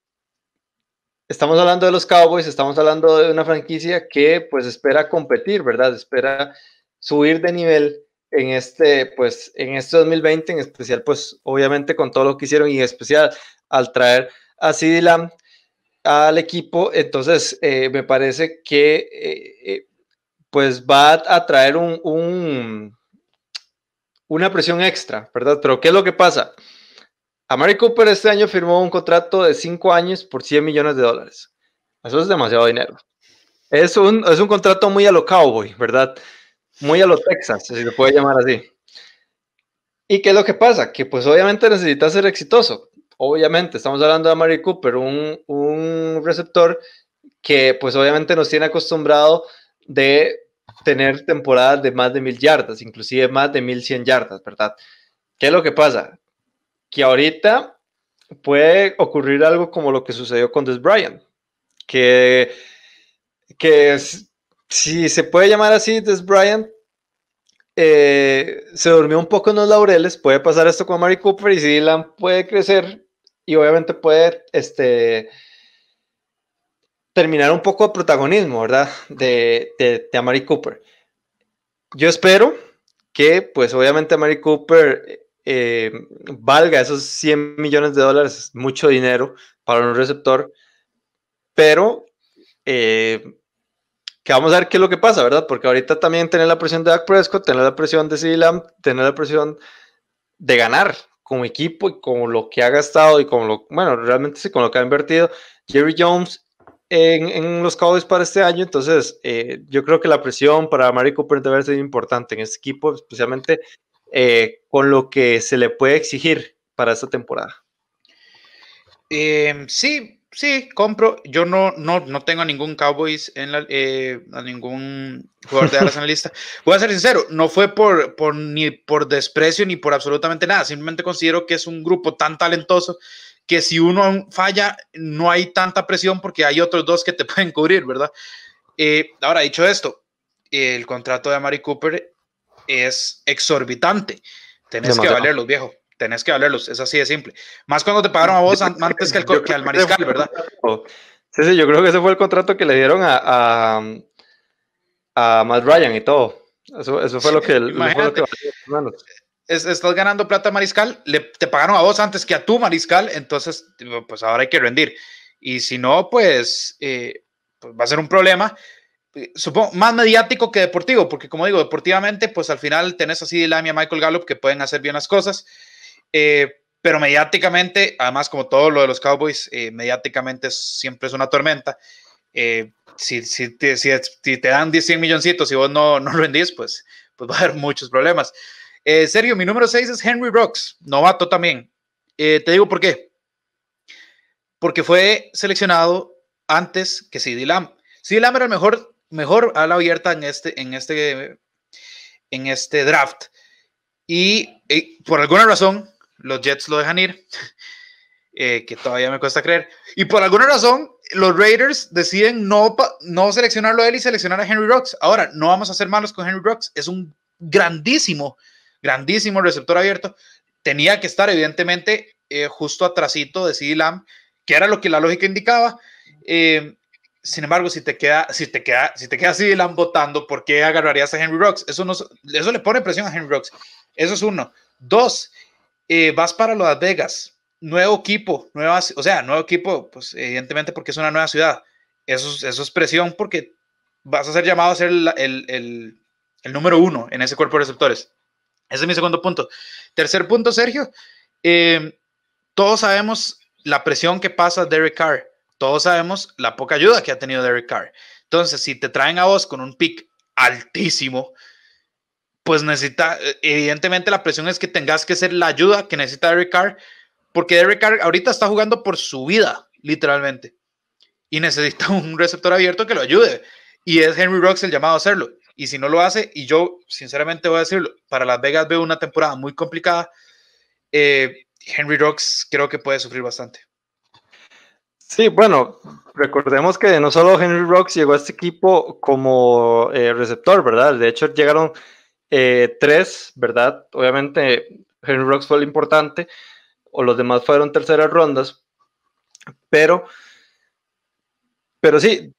B: estamos hablando de los Cowboys, estamos hablando de una franquicia que pues espera competir, ¿verdad? Espera subir de nivel en este, pues, en este 2020, en especial, pues, obviamente con todo lo que hicieron y en especial al traer a CD al equipo. Entonces, eh, me parece que eh, pues va a traer un, una presión extra, ¿verdad? Pero ¿qué es lo que pasa? A Cooper este año firmó un contrato de cinco años por 100 millones de dólares. Eso es demasiado dinero. Es un, es un contrato muy a lo cowboy, ¿verdad? Muy a lo Texas, si se puede llamar así. ¿Y qué es lo que pasa? Que pues obviamente necesita ser exitoso. Obviamente, estamos hablando de Amari Cooper, un, un receptor que pues obviamente nos tiene acostumbrado de tener temporadas de más de mil yardas, inclusive más de mil cien yardas, ¿verdad? ¿Qué es lo que pasa? Que ahorita puede ocurrir algo como lo que sucedió con Des Bryant, que, que es, si se puede llamar así, Des Bryant eh, se durmió un poco en los laureles, puede pasar esto con Mary Cooper y si Dylan puede crecer y obviamente puede este, terminar un poco de protagonismo, ¿verdad? De, de, de Amari Cooper. Yo espero que, pues obviamente Amari Cooper eh, valga esos 100 millones de dólares, mucho dinero para un receptor, pero eh, que vamos a ver qué es lo que pasa, ¿verdad? Porque ahorita también tener la presión de Dak Prescott, tener la presión de CD Lamb, tener la presión de ganar como equipo y con lo que ha gastado y con lo, bueno, realmente sí, con lo que ha invertido Jerry Jones en, los Cowboys para este año. Entonces, eh, yo creo que la presión para Mari Cooper debe ser importante en este equipo, especialmente eh, con lo que se le puede exigir para esta temporada.
A: Em, sí, sí, compro. Yo no, no, tengo a ningún Cowboys en eh, a ningún jugador de la lista. *laughs* Voy a ser sincero, no fue por, por ni por desprecio ni por absolutamente nada. Simplemente considero que es un grupo tan talentoso que si uno falla, no hay tanta presión porque hay otros dos que te *laughs* pueden cubrir, ¿verdad? Eh, ahora, dicho esto, el contrato de Amari Cooper es exorbitante. Tenés que valerlos, viejo. Tenés que valerlos. Es así de simple. Más cuando te pagaron a vos antes que, *laughs* al mariscal, ¿verdad?
B: Sí, sí, yo creo que ese fue el contrato que le dieron a, a, a Matt Ryan y todo. Eso, fue lo que... el fue
A: lo estás ganando plata mariscal, le, te pagaron a vos antes que a tu mariscal, entonces pues ahora hay que rendir. Y si no, pues, eh, pues va a ser un problema, eh, supongo, más mediático que deportivo, porque como digo, deportivamente, pues al final tenés así a Lamia, Michael Gallup, que pueden hacer bien las cosas. Eh, pero mediáticamente, además como todo lo de los Cowboys, mediáticamente siempre es una tormenta. si, te, dan 10, 100 milloncitos y vos no, no *laughs* rendís, pues, pues va a haber muchos problemas. Eh, Sergio, mi número 6 es Henry Brooks, novato también. Eh, te digo por qué. Porque fue seleccionado antes que CD Lamb. CD Lamb era el mejor, mejor ala abierta en este, en este, en este draft. Y, por alguna razón, los Jets lo dejan ir, *laughs* eh, que todavía me cuesta creer. Y por alguna razón, los Raiders deciden no, no seleccionarlo a él y seleccionar a Henry Rocks. Ahora, no vamos a ser malos con Henry Rocks. Es un grandísimo grandísimo receptor abierto, tenía que estar evidentemente eh, justo atrasito de CD que era lo que la lógica indicaba. Eh, sin embargo, si te queda, si te queda, si te queda CD Lamb votando, ¿por qué agarrarías a Henry Rocks? Eso, no, eso le pone presión a Henry Rocks. Eso es uno. Dos, eh, vas para Las Vegas, nuevo equipo, nuevas, o sea, nuevo equipo, pues evidentemente porque es una nueva ciudad. Eso, eso es presión porque vas a ser llamado a ser el número uno en ese cuerpo de receptores. Ese es mi segundo punto. Tercer punto, Sergio. Eh, todos sabemos la presión que pasa Derek Carr. Todos sabemos la poca ayuda que ha tenido Derek Carr. Entonces, si te traen a vos con un pick altísimo, pues necesita, evidentemente la presión es que tengas que ser la ayuda que necesita Derek Carr, porque Derek Carr ahorita está jugando por su vida, literalmente. Y necesita *laughs* un receptor abierto que lo ayude. Y es Henry Rocks el llamado a hacerlo. Y si no lo hace, y yo sinceramente voy a decirlo, para Las Vegas veo una temporada muy complicada, eh, Henry Rocks creo que puede sufrir bastante.
B: Sí, bueno, recordemos que no solo Henry Rocks llegó a este equipo como eh, receptor, ¿verdad? De hecho, llegaron eh, tres, ¿verdad? Obviamente, Henry Rocks fue el importante, o los demás fueron terceras rondas, pero, pero sí,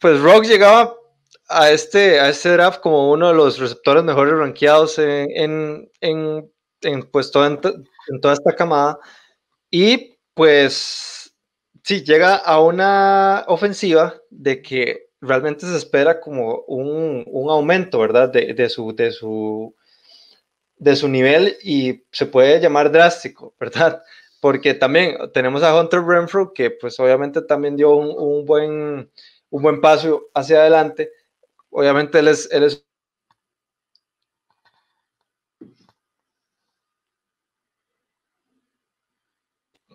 B: pues Rocks llegaba a este, a este draft como uno de los receptores mejores rankeados en, en, en, pues, toda, en, toda esta camada. Y pues sí, llega a una ofensiva de que realmente se espera como un, un aumento, ¿verdad? De, de, su, de, su, de su nivel y se puede llamar drástico, ¿verdad? Porque también tenemos a Hunter Renfrew, que pues obviamente también dio un, un buen, un buen paso hacia adelante Obviamente él es, él es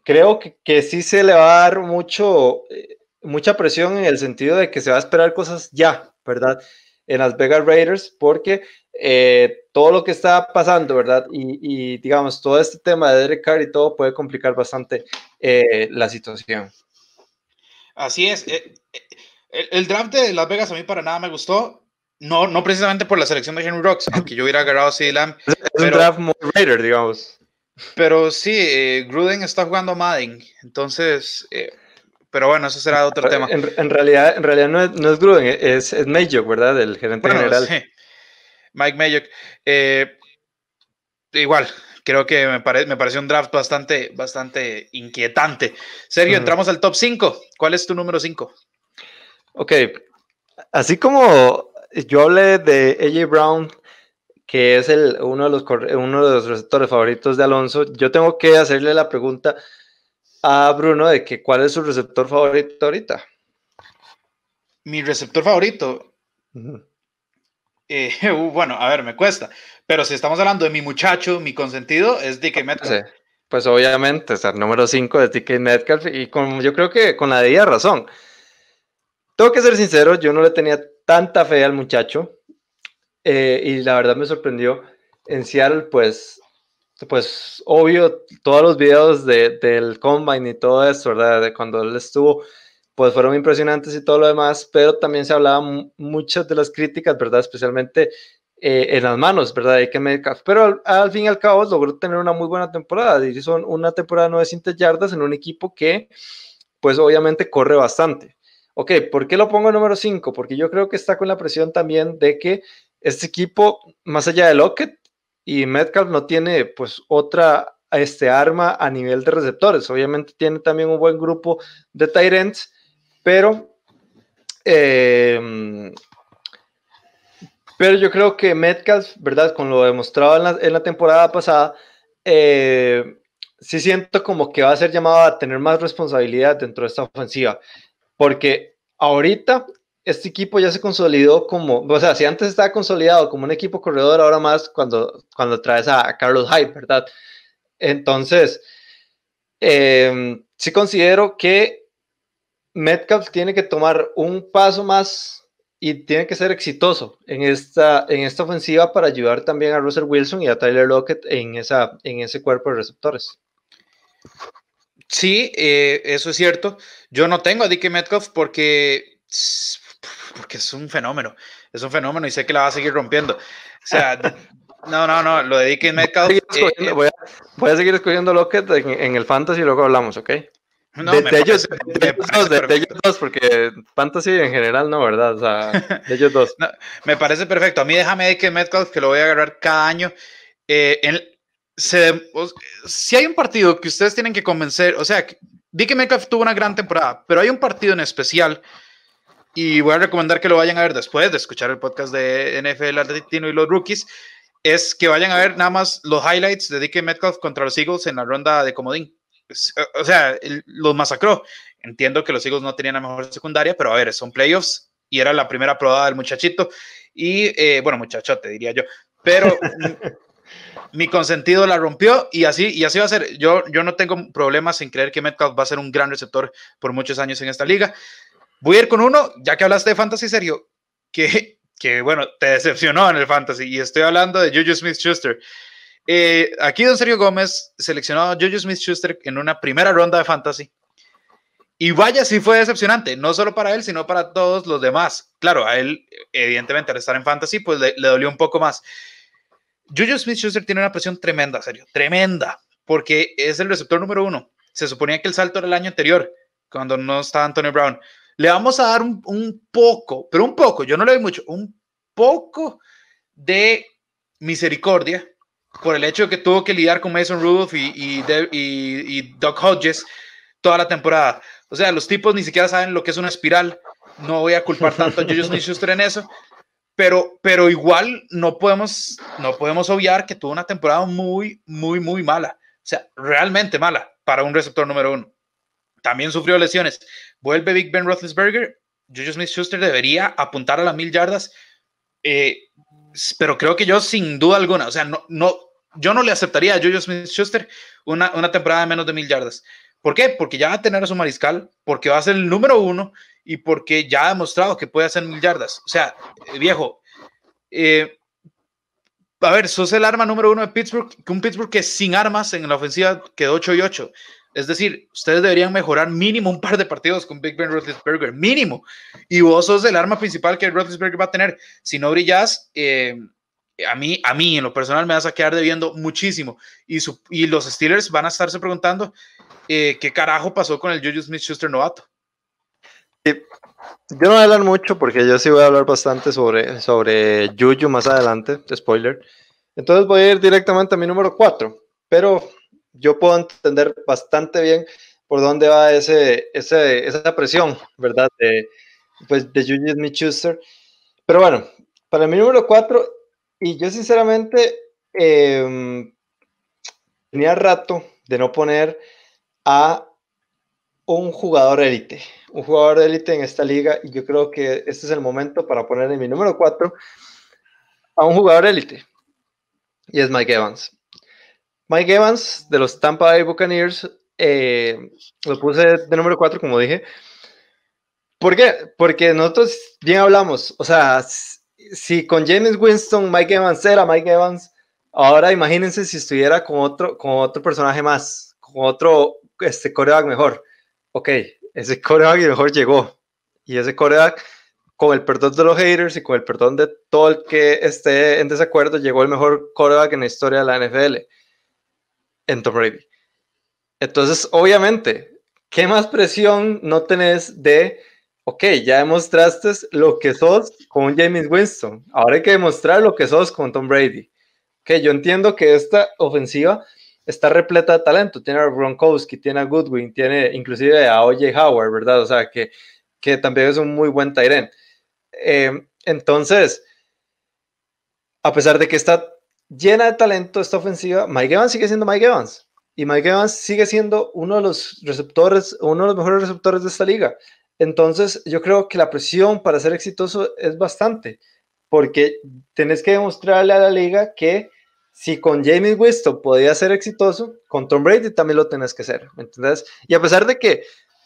B: creo que, sí se le va a dar mucho, eh, mucha presión en el sentido de que se va a esperar cosas ya, ¿verdad? En las Vegas Raiders, porque eh, todo lo que está pasando, ¿verdad? Y, digamos, todo este tema de Derek Carr y todo puede complicar bastante eh, la situación.
A: Así es. El, draft de Las Vegas a mí para nada me gustó. No, no precisamente por la selección de Henry Rocks, aunque yo hubiera agarrado a CD Lamb. Es un draft muy digamos. Pero sí, eh, Gruden está jugando a Madden. Entonces, eh, pero bueno, eso será otro ah, tema. En, realidad,
B: en realidad no es, no Gruden, es, es ¿verdad? El gerente general.
A: Mike Mayok. Eh, igual, creo que me, pareció un draft bastante, bastante inquietante. Sergio, entramos al top 5. ¿Cuál es tu número 5? Ok,
B: así como yo hablé de AJ Brown, que es el, uno, de los, uno de los receptores favoritos de Alonso, yo tengo que hacerle la pregunta a Bruno de que cuál es su
A: receptor favorito ahorita. Mi receptor favorito. Eh, *laughs* uh, bueno, a ver, me cuesta. Pero si estamos hablando de mi muchacho, mi consentido, es DK ah, Metcalf.
B: pues obviamente, es el número 5 de DK Metcalf. Y con, yo creo que con la debida razón. Tengo que ser sincero, yo no le tenía tanta fe al muchacho eh, y la verdad me sorprendió. En Seattle, pues, pues obvio, todos los videos del combine y todo eso, ¿verdad? De cuando él estuvo, pues fueron impresionantes y todo lo demás, pero también se hablaba muchas de las críticas, ¿verdad? Especialmente eh, en las manos, ¿verdad? y que Pero al, fin y al cabo logró tener una muy buena temporada. Y son una temporada de 900 yardas en un equipo que, pues obviamente, corre bastante. Ok, ¿por qué lo pongo número 5? Porque yo creo que está con la presión también de que este equipo, más allá de Lockett y Metcalf, no tiene pues otra este arma a nivel de receptores. Obviamente tiene también un buen grupo de Tyrants, pero, em, pero yo creo que Metcalf, ¿verdad? Con lo demostrado en la, temporada pasada, eh, sí siento como que va a ser llamado a tener más responsabilidad dentro de esta ofensiva porque ahorita este equipo ya se consolidó como, o sea, si antes estaba consolidado como un equipo corredor, ahora más cuando, cuando traes a, Carlos Hyde, ¿verdad? Entonces, em, sí considero que Metcalf tiene que tomar un paso más y tiene que ser exitoso en esta, en esta ofensiva para ayudar también a Russell Wilson y a Tyler Lockett en, esa,
A: en ese cuerpo de receptores. Sí, eh, eso es cierto. Yo no tengo a Dickie Metcalf porque, porque es un fenómeno. Es un fenómeno y sé que la va a seguir rompiendo. O sea, no, no, no, lo de Dickie *laughs* Metcalf. Eh, eh voy a, seguir escogiendo Lockett en, el Fantasy y luego hablamos, ¿ok? No, de, ellos, dos, de, dos, porque Fantasy en general no, ¿verdad? O sea, de ellos dos. *laughs* me parece perfecto. A mí déjame Dickie Metcalf que lo voy a agarrar cada año. en, se, si hay un partido que ustedes tienen que convencer, o sea, que Metcalf tuvo una gran temporada, pero hay un partido en especial y voy a recomendar que lo vayan a ver después de escuchar el podcast de NFL Argentino y los Rookies, es que vayan a ver nada más los highlights de Dick Metcalf contra los Eagles en la ronda de comodín. O sea, los masacró. Entiendo que los Eagles no tenían la mejor secundaria, pero a ver, son playoffs y era la primera probada del muchachito. Y bueno eh, bueno, muchachote diría yo, pero *laughs* mi consentido la rompió y así, y así va a ser. Yo, yo no tengo problemas en creer que Metcalf va a ser un gran receptor por muchos años en esta liga. Voy a ir con uno, ya que hablaste de fantasy, Sergio, que, que bueno, te decepcionó en el fantasy y estoy hablando de Juju Smith-Schuster. Eh, aquí don Sergio Gómez seleccionó a Juju Smith-Schuster en una primera ronda de fantasy. Y vaya, si fue decepcionante, no solo para él, sino para todos los demás. Claro, a él, evidentemente, al estar en fantasy, pues le dolió un poco más. Juju Smith Schuster tiene una presión tremenda, serio, tremenda, porque es el receptor número uno. Se suponía que el salto era el año anterior, cuando no estaba Antonio Brown. Le vamos a dar un, poco, pero un poco, yo no le doy mucho, un poco de misericordia por el hecho de que tuvo que lidiar con Mason Rudolph y, y, Hodges toda la temporada. O sea, los tipos ni siquiera saben lo que es una espiral. No voy a culpar tanto a Juju Smith Schuster en eso, pero, igual no podemos, no podemos obviar que tuvo una temporada muy, muy, muy mala. O sea, realmente mala para un receptor número uno. También sufrió lesiones. Vuelve Big Ben Roethlisberger. Juju Smith-Schuster debería apuntar a las mil yardas, eh, pero creo que yo sin duda alguna, o sea, no, no, yo no le aceptaría a Juju Smith-Schuster una, una temporada de menos de mil yardas. ¿Por qué? Porque ya va a tener a su mariscal, porque va a ser el número uno y porque ya ha demostrado que puede hacer mil yardas. O sea, eh, viejo, eh, a ver, sos el arma número uno de Pittsburgh, que un Pittsburgh que sin armas en la ofensiva quedó 8 y 8. Es decir, ustedes deberían mejorar mínimo un par de partidos con Big Ben Roethlisberger, mínimo. Y vos sos el arma principal que Roethlisberger va a tener. Si no brillas, eh, a mí, a mí en lo personal me vas a quedar debiendo muchísimo. y los Steelers van a estarse preguntando eh, qué carajo pasó con el Juju Smith Schuster novato.
B: Yo no voy a hablar mucho porque yo sí voy a hablar bastante sobre, sobre Juju más adelante, spoiler. Entonces voy a ir directamente a mi número 4, pero yo puedo entender bastante bien por dónde va ese, esa presión, ¿verdad? De, pues, de Juju Smith-Schuster. Pero bueno, para mi número 4, y yo sinceramente em, tenía rato de no poner a un jugador élite. Un jugador élite en esta liga, y yo creo que este es el momento para poner en mi número 4 a un jugador élite. Y es Mike Evans. Mike Evans de los Tampa Bay Buccaneers, eh, lo puse de número 4, como dije. ¿Por qué? Porque nosotros bien hablamos, o sea, si con James Winston Mike Evans era Mike Evans, ahora imagínense si estuviera con otro, con otro personaje más, con otro este coreback mejor. Ok, ese coreback mejor llegó. Y ese coreback, con el perdón de los haters y con el perdón de todo el que esté en desacuerdo, llegó el mejor coreback en la historia de la NFL, en Tom Brady. Entonces, obviamente, ¿qué más presión no tenés de, ok, ya demostraste lo que sos con James Winston, ahora hay que demostrar lo que sos con Tom Brady? Que yo entiendo que esta ofensiva está repleta de talento. Tiene a Gronkowski, tiene a Goodwin, tiene inclusive a O.J. Howard, ¿verdad? O sea, que, que también es un muy buen Tyrant. Em, entonces, a pesar de que está llena de talento esta ofensiva, Mike Evans sigue siendo Mike Evans. Y Mike Evans sigue siendo uno de los receptores, uno de los mejores receptores de esta liga. Entonces, yo creo que la presión para ser exitoso es bastante, porque tenés que demostrarle a la liga que si con James Winston podía ser exitoso, con Tom Brady también lo tenés que hacer. ¿entendés? Y a pesar de que,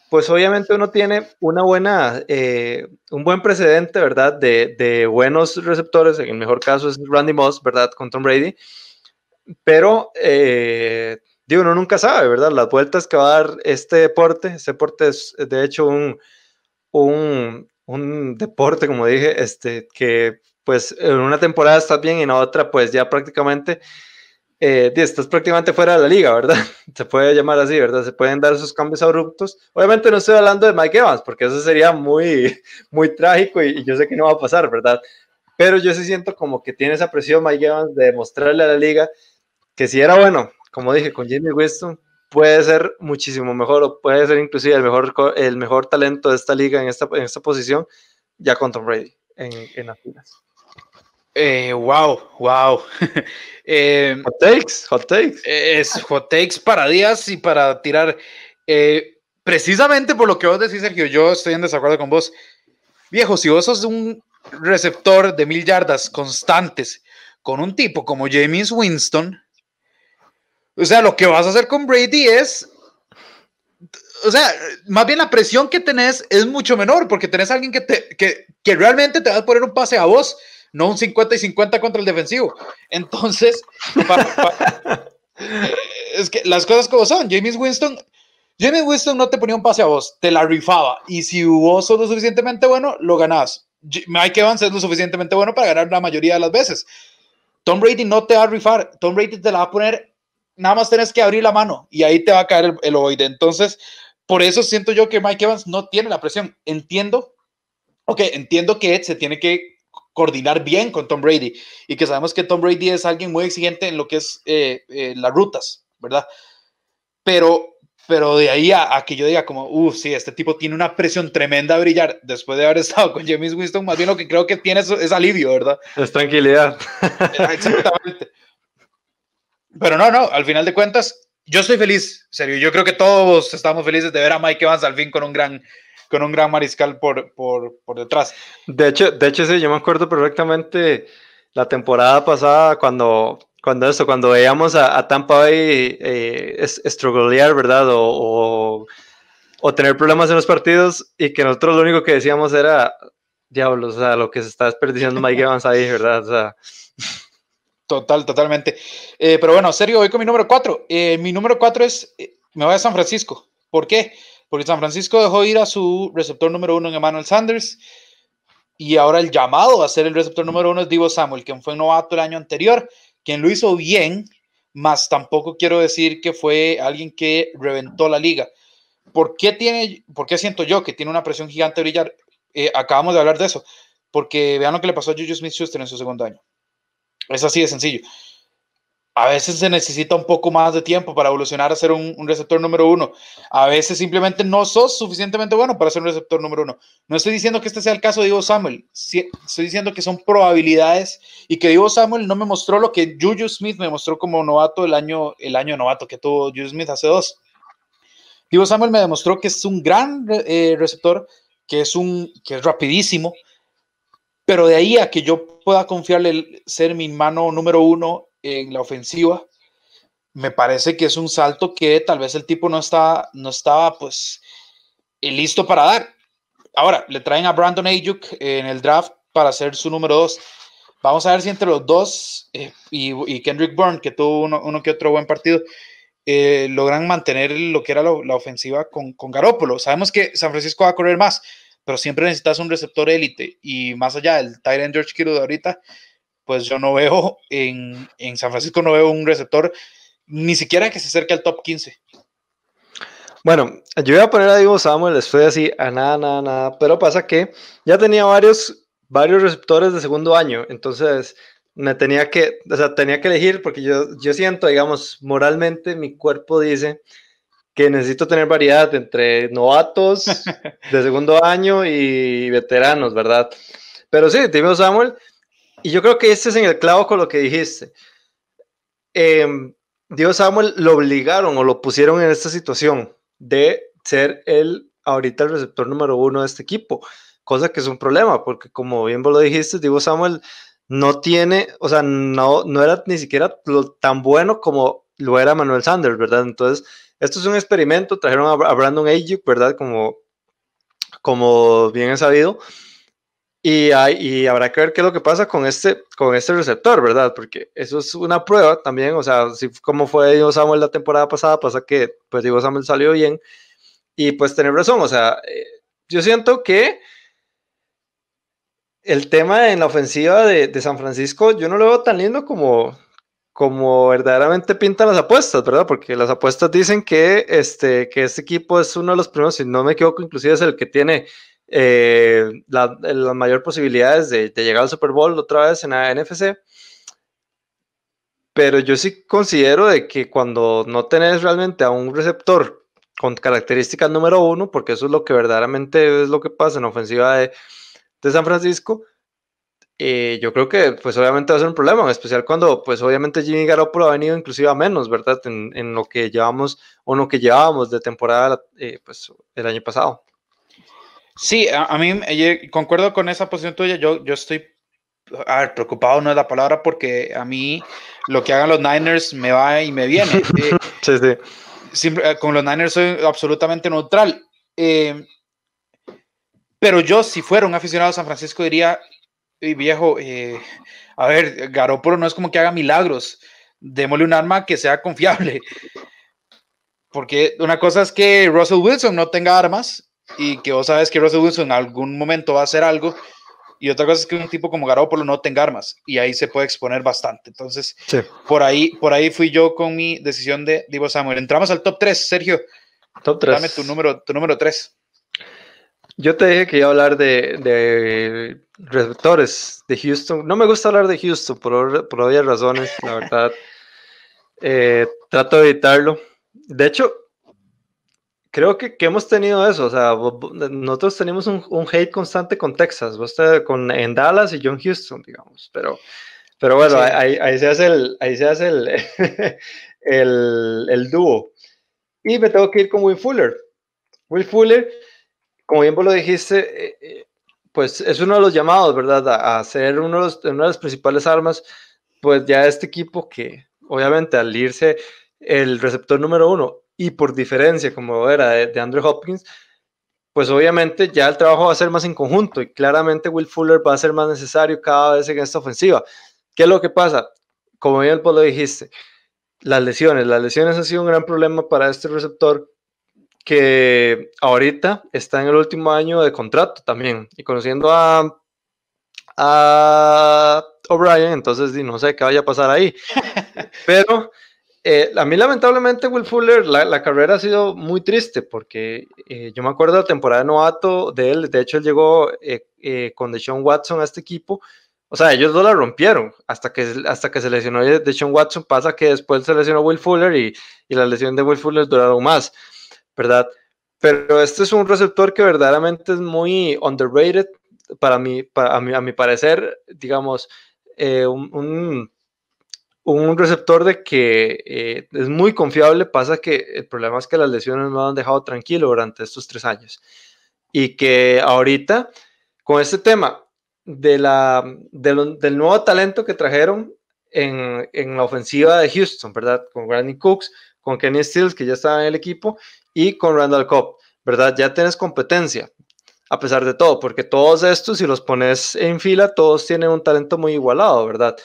B: pues obviamente uno tiene una buena, eh, un buen precedente, ¿verdad? De, buenos receptores, en el mejor caso es Randy Moss, ¿verdad? Con Tom Brady. Pero, eh, digo, uno nunca sabe, ¿verdad? Las vueltas que va a dar este deporte. Este deporte es, de hecho, un, un, un deporte, como dije, este, que pues en una temporada estás bien y en otra pues ya prácticamente eh, estás prácticamente fuera de la liga, ¿verdad? *laughs* Se puede llamar así, ¿verdad? Se pueden dar esos cambios abruptos. Obviamente no estoy hablando de Mike Evans porque eso sería muy, *laughs* muy trágico y, yo sé que no va a pasar, ¿verdad? Pero yo sí siento como que tiene esa presión Mike Evans de mostrarle a la liga que si era bueno, como dije, con Jimmy Winston, puede ser muchísimo mejor o puede ser inclusive el mejor, el mejor talento de esta liga en esta, en esta posición ya con Tom Brady en, en las
A: wow, wow. eh, *laughs* em, hot takes, hot takes. Es hot takes para días y para tirar. Eh, precisamente por lo que vos decís, Sergio, yo estoy en desacuerdo con vos. Viejo, si vos sos un receptor de mil yardas constantes con un tipo como James Winston, o sea, lo que vas a hacer con Brady es. O sea, más bien la presión que tenés es mucho menor porque tenés a alguien que, te, que, que realmente te va a poner un pase a vos no un 50 y 50 contra el defensivo. Entonces, *laughs* es que las cosas como son, James Winston, James Winston no te ponía un pase a vos, te la rifaba y si vos sos lo suficientemente bueno, lo ganás. Mike Evans es lo suficientemente bueno para ganar la mayoría de las veces. Tom Brady no te va a rifar, Tom Brady te la va a poner, nada más tenés que abrir la mano y ahí te va a caer el, el ovoide. Entonces, por eso siento yo que Mike Evans no tiene la presión. Entiendo, ok, entiendo que se tiene que coordinar bien con Tom Brady y que sabemos que Tom Brady es alguien muy exigente en lo que es eh, eh, las rutas, ¿verdad? Pero, pero de ahí a, que yo diga como, uff, sí, este tipo tiene una presión tremenda a brillar después de haber *laughs* estado con James Winston, más bien lo que creo que tiene es, alivio, ¿verdad?
B: Es tranquilidad.
A: Eh, exactamente. Pero no, no, al final de cuentas, yo estoy feliz, serio, yo creo que todos estamos felices de ver a Mike Evans al fin con un gran con un gran mariscal por, por, por detrás.
B: De hecho, de hecho, sí, yo me acuerdo perfectamente la temporada pasada cuando cuando eso, cuando veíamos a, Tampa Bay eh, estrogolear, ¿verdad? O, o, tener problemas en los partidos y que nosotros lo único que decíamos era, diablos, o sea, lo que se está desperdiciando Mike Evans
A: ahí, ¿verdad? O sea. Total, totalmente. Eh, pero bueno, serio, voy con mi número 4. Eh, mi número 4 es, eh, me voy a San Francisco. ¿Por qué? porque San Francisco dejó ir a su receptor número uno en Emmanuel Sanders y ahora el llamado a ser el receptor número uno es Divo Samuel, quien fue novato el año anterior, quien lo hizo bien, más tampoco quiero decir que fue alguien que reventó la liga. ¿Por qué, tiene, por qué siento yo que tiene una presión gigante a brillar? Eh, acabamos de hablar de eso, porque vean lo que le pasó a Juju Smith-Schuster en su segundo año. Es así de sencillo. A veces se necesita un poco más de tiempo para evolucionar a ser un, receptor número uno. A veces simplemente no sos suficientemente bueno para ser un receptor número uno. No estoy diciendo que este sea el caso de Divo Samuel. estoy diciendo que son probabilidades y que Divo Samuel no me mostró lo que Juju Smith me mostró como novato el año, el año novato que tuvo Juju Smith hace dos. Divo Samuel me demostró que es un gran eh, receptor, que es, un, que es rapidísimo, pero de ahí a que yo pueda confiarle ser mi mano número uno en la ofensiva. Me parece que es un salto que tal vez el tipo no, está, no estaba pues eh, listo para dar. Ahora, le traen a Brandon Ayuk en el draft para ser su número 2 Vamos a ver si entre los dos eh, y, Kendrick Burn que tuvo uno, que otro buen partido, eh, logran mantener lo que era la, ofensiva con, con Garópolo. Sabemos que San Francisco va a correr más, pero siempre necesitas un receptor élite y más allá del Tyrant George Kittle de ahorita, pues yo no veo en, San Francisco, no veo un receptor ni siquiera que se acerque al top 15.
B: Bueno, yo iba a poner a Divo Samuel, estoy así, a nada, nada, nada, pero pasa que ya tenía varios, varios receptores de segundo año, entonces me tenía que, o sea, tenía que elegir porque yo, yo siento, digamos, moralmente mi cuerpo dice que necesito tener variedad entre novatos *laughs* de segundo año y veteranos, ¿verdad? Pero sí, Divo Samuel, y yo creo que este es en el clavo con lo que dijiste. Eh, Dios Samuel lo obligaron o lo pusieron en esta situación de ser el ahorita el receptor número uno de este equipo, cosa que es un problema, porque como bien vos lo dijiste, Diego Samuel no tiene, o sea, no, no era ni siquiera tan bueno como lo era Manuel Sanders, ¿verdad? Entonces, esto es un experimento, trajeron a, Brandon Ayuk, ¿verdad? Como, como bien he sabido, y, y habrá que ver qué es lo que pasa con este, con este receptor, ¿verdad? Porque eso es una prueba también, o sea, si, como fue Diego Samuel la temporada pasada, pasa que pues Samuel salió bien y pues tener razón, o sea, eh, yo siento que el tema en la ofensiva de, de, San Francisco, yo no lo veo tan lindo como, como verdaderamente pintan las apuestas, ¿verdad? Porque las apuestas dicen que este, que este equipo es uno de los primeros, si no me equivoco, inclusive es el que tiene eh, la, las mayores posibilidades de, llegar al Super Bowl otra vez en la NFC. Pero yo sí considero de que cuando no tenés realmente a un receptor con características número uno, porque eso es lo que verdaderamente es lo que pasa en la ofensiva de, San Francisco, eh, yo creo que pues obviamente va a ser un problema, en especial cuando pues obviamente Jimmy Garoppolo ha venido inclusive a menos, ¿verdad? En, lo que llevamos o en lo que llevábamos de temporada eh, pues el año pasado.
A: Sí, a, mí eh, concuerdo con esa posición tuya. Yo, yo estoy preocupado no es la palabra porque a mí lo que hagan los Niners me va y me viene. *laughs* Eh, sí, sí. Eh, con los Niners soy absolutamente neutral. Em, pero yo, si fuera un aficionado a San Francisco, diría, viejo, a ver, Garoppolo no es como que haga milagros. Démosle un arma que sea confiable. Porque una cosa es que Russell Wilson no tenga armas y que vos sabes que Russell Wilson en algún momento va a hacer algo. Y otra cosa es que un tipo como Garoppolo no tenga armas y ahí se puede exponer bastante. Entonces, por, ahí, por ahí fui yo con mi decisión de Divo Samuel. Entramos al top 3, Sergio. Top 3. Dame tu número, tu número 3.
B: Yo te dije que iba a hablar de, de receptores de Houston. No me gusta hablar de Houston por, por obvias razones, la verdad. *laughs* Eh, trato de evitarlo. De hecho, creo que, hemos tenido eso. O sea, nosotros tenemos un, hate constante con Texas, con, en Dallas y John Houston, digamos. Pero, pero bueno, ahí, se hace el, ahí se hace el, *laughs* el, el, dúo. Y me tengo que ir con Will Fuller. Will Fuller, como bien vos lo dijiste, eh, eh, pues es uno de los llamados, ¿verdad? A, ser uno de los, una de las principales armas, pues ya este equipo que obviamente al irse el receptor número uno y por diferencia, como era de, Andrew Hopkins, pues obviamente ya el trabajo va a ser más en conjunto y claramente Will Fuller va a ser más necesario cada vez en esta ofensiva. ¿Qué es lo que pasa? Como bien lo dijiste, las lesiones. Las lesiones han sido un gran problema para este receptor que ahorita está en el último año de contrato también. Y conociendo a, a O'Brien, entonces no sé qué vaya a pasar ahí. *laughs* Pero eh, a mí lamentablemente Will Fuller, la, carrera ha sido muy triste porque eh, yo me acuerdo de la temporada de novato de él, de hecho él llegó eh, con Deshaun Watson a este equipo, o sea, ellos dos la rompieron hasta que, hasta que se lesionó Deshaun Watson, pasa que después se lesionó Will Fuller y, la lesión de Will Fuller aún más, ¿verdad? Pero este es un receptor que verdaderamente es muy underrated para mí, para, a, mi, a mi parecer, digamos, un un receptor de que eh, es muy confiable, pasa que el problema es que las lesiones no han dejado tranquilo durante estos tres años. Y que ahorita, con este tema de la, del nuevo talento que trajeron en, la ofensiva de Houston, ¿verdad? Con granny Cooks, con Kenny Stills, que ya estaba en el equipo, y con Randall Cobb, ¿verdad? Ya tienes competencia, a pesar de todo, porque todos estos, si los pones en fila, todos tienen un talento muy igualado, ¿verdad?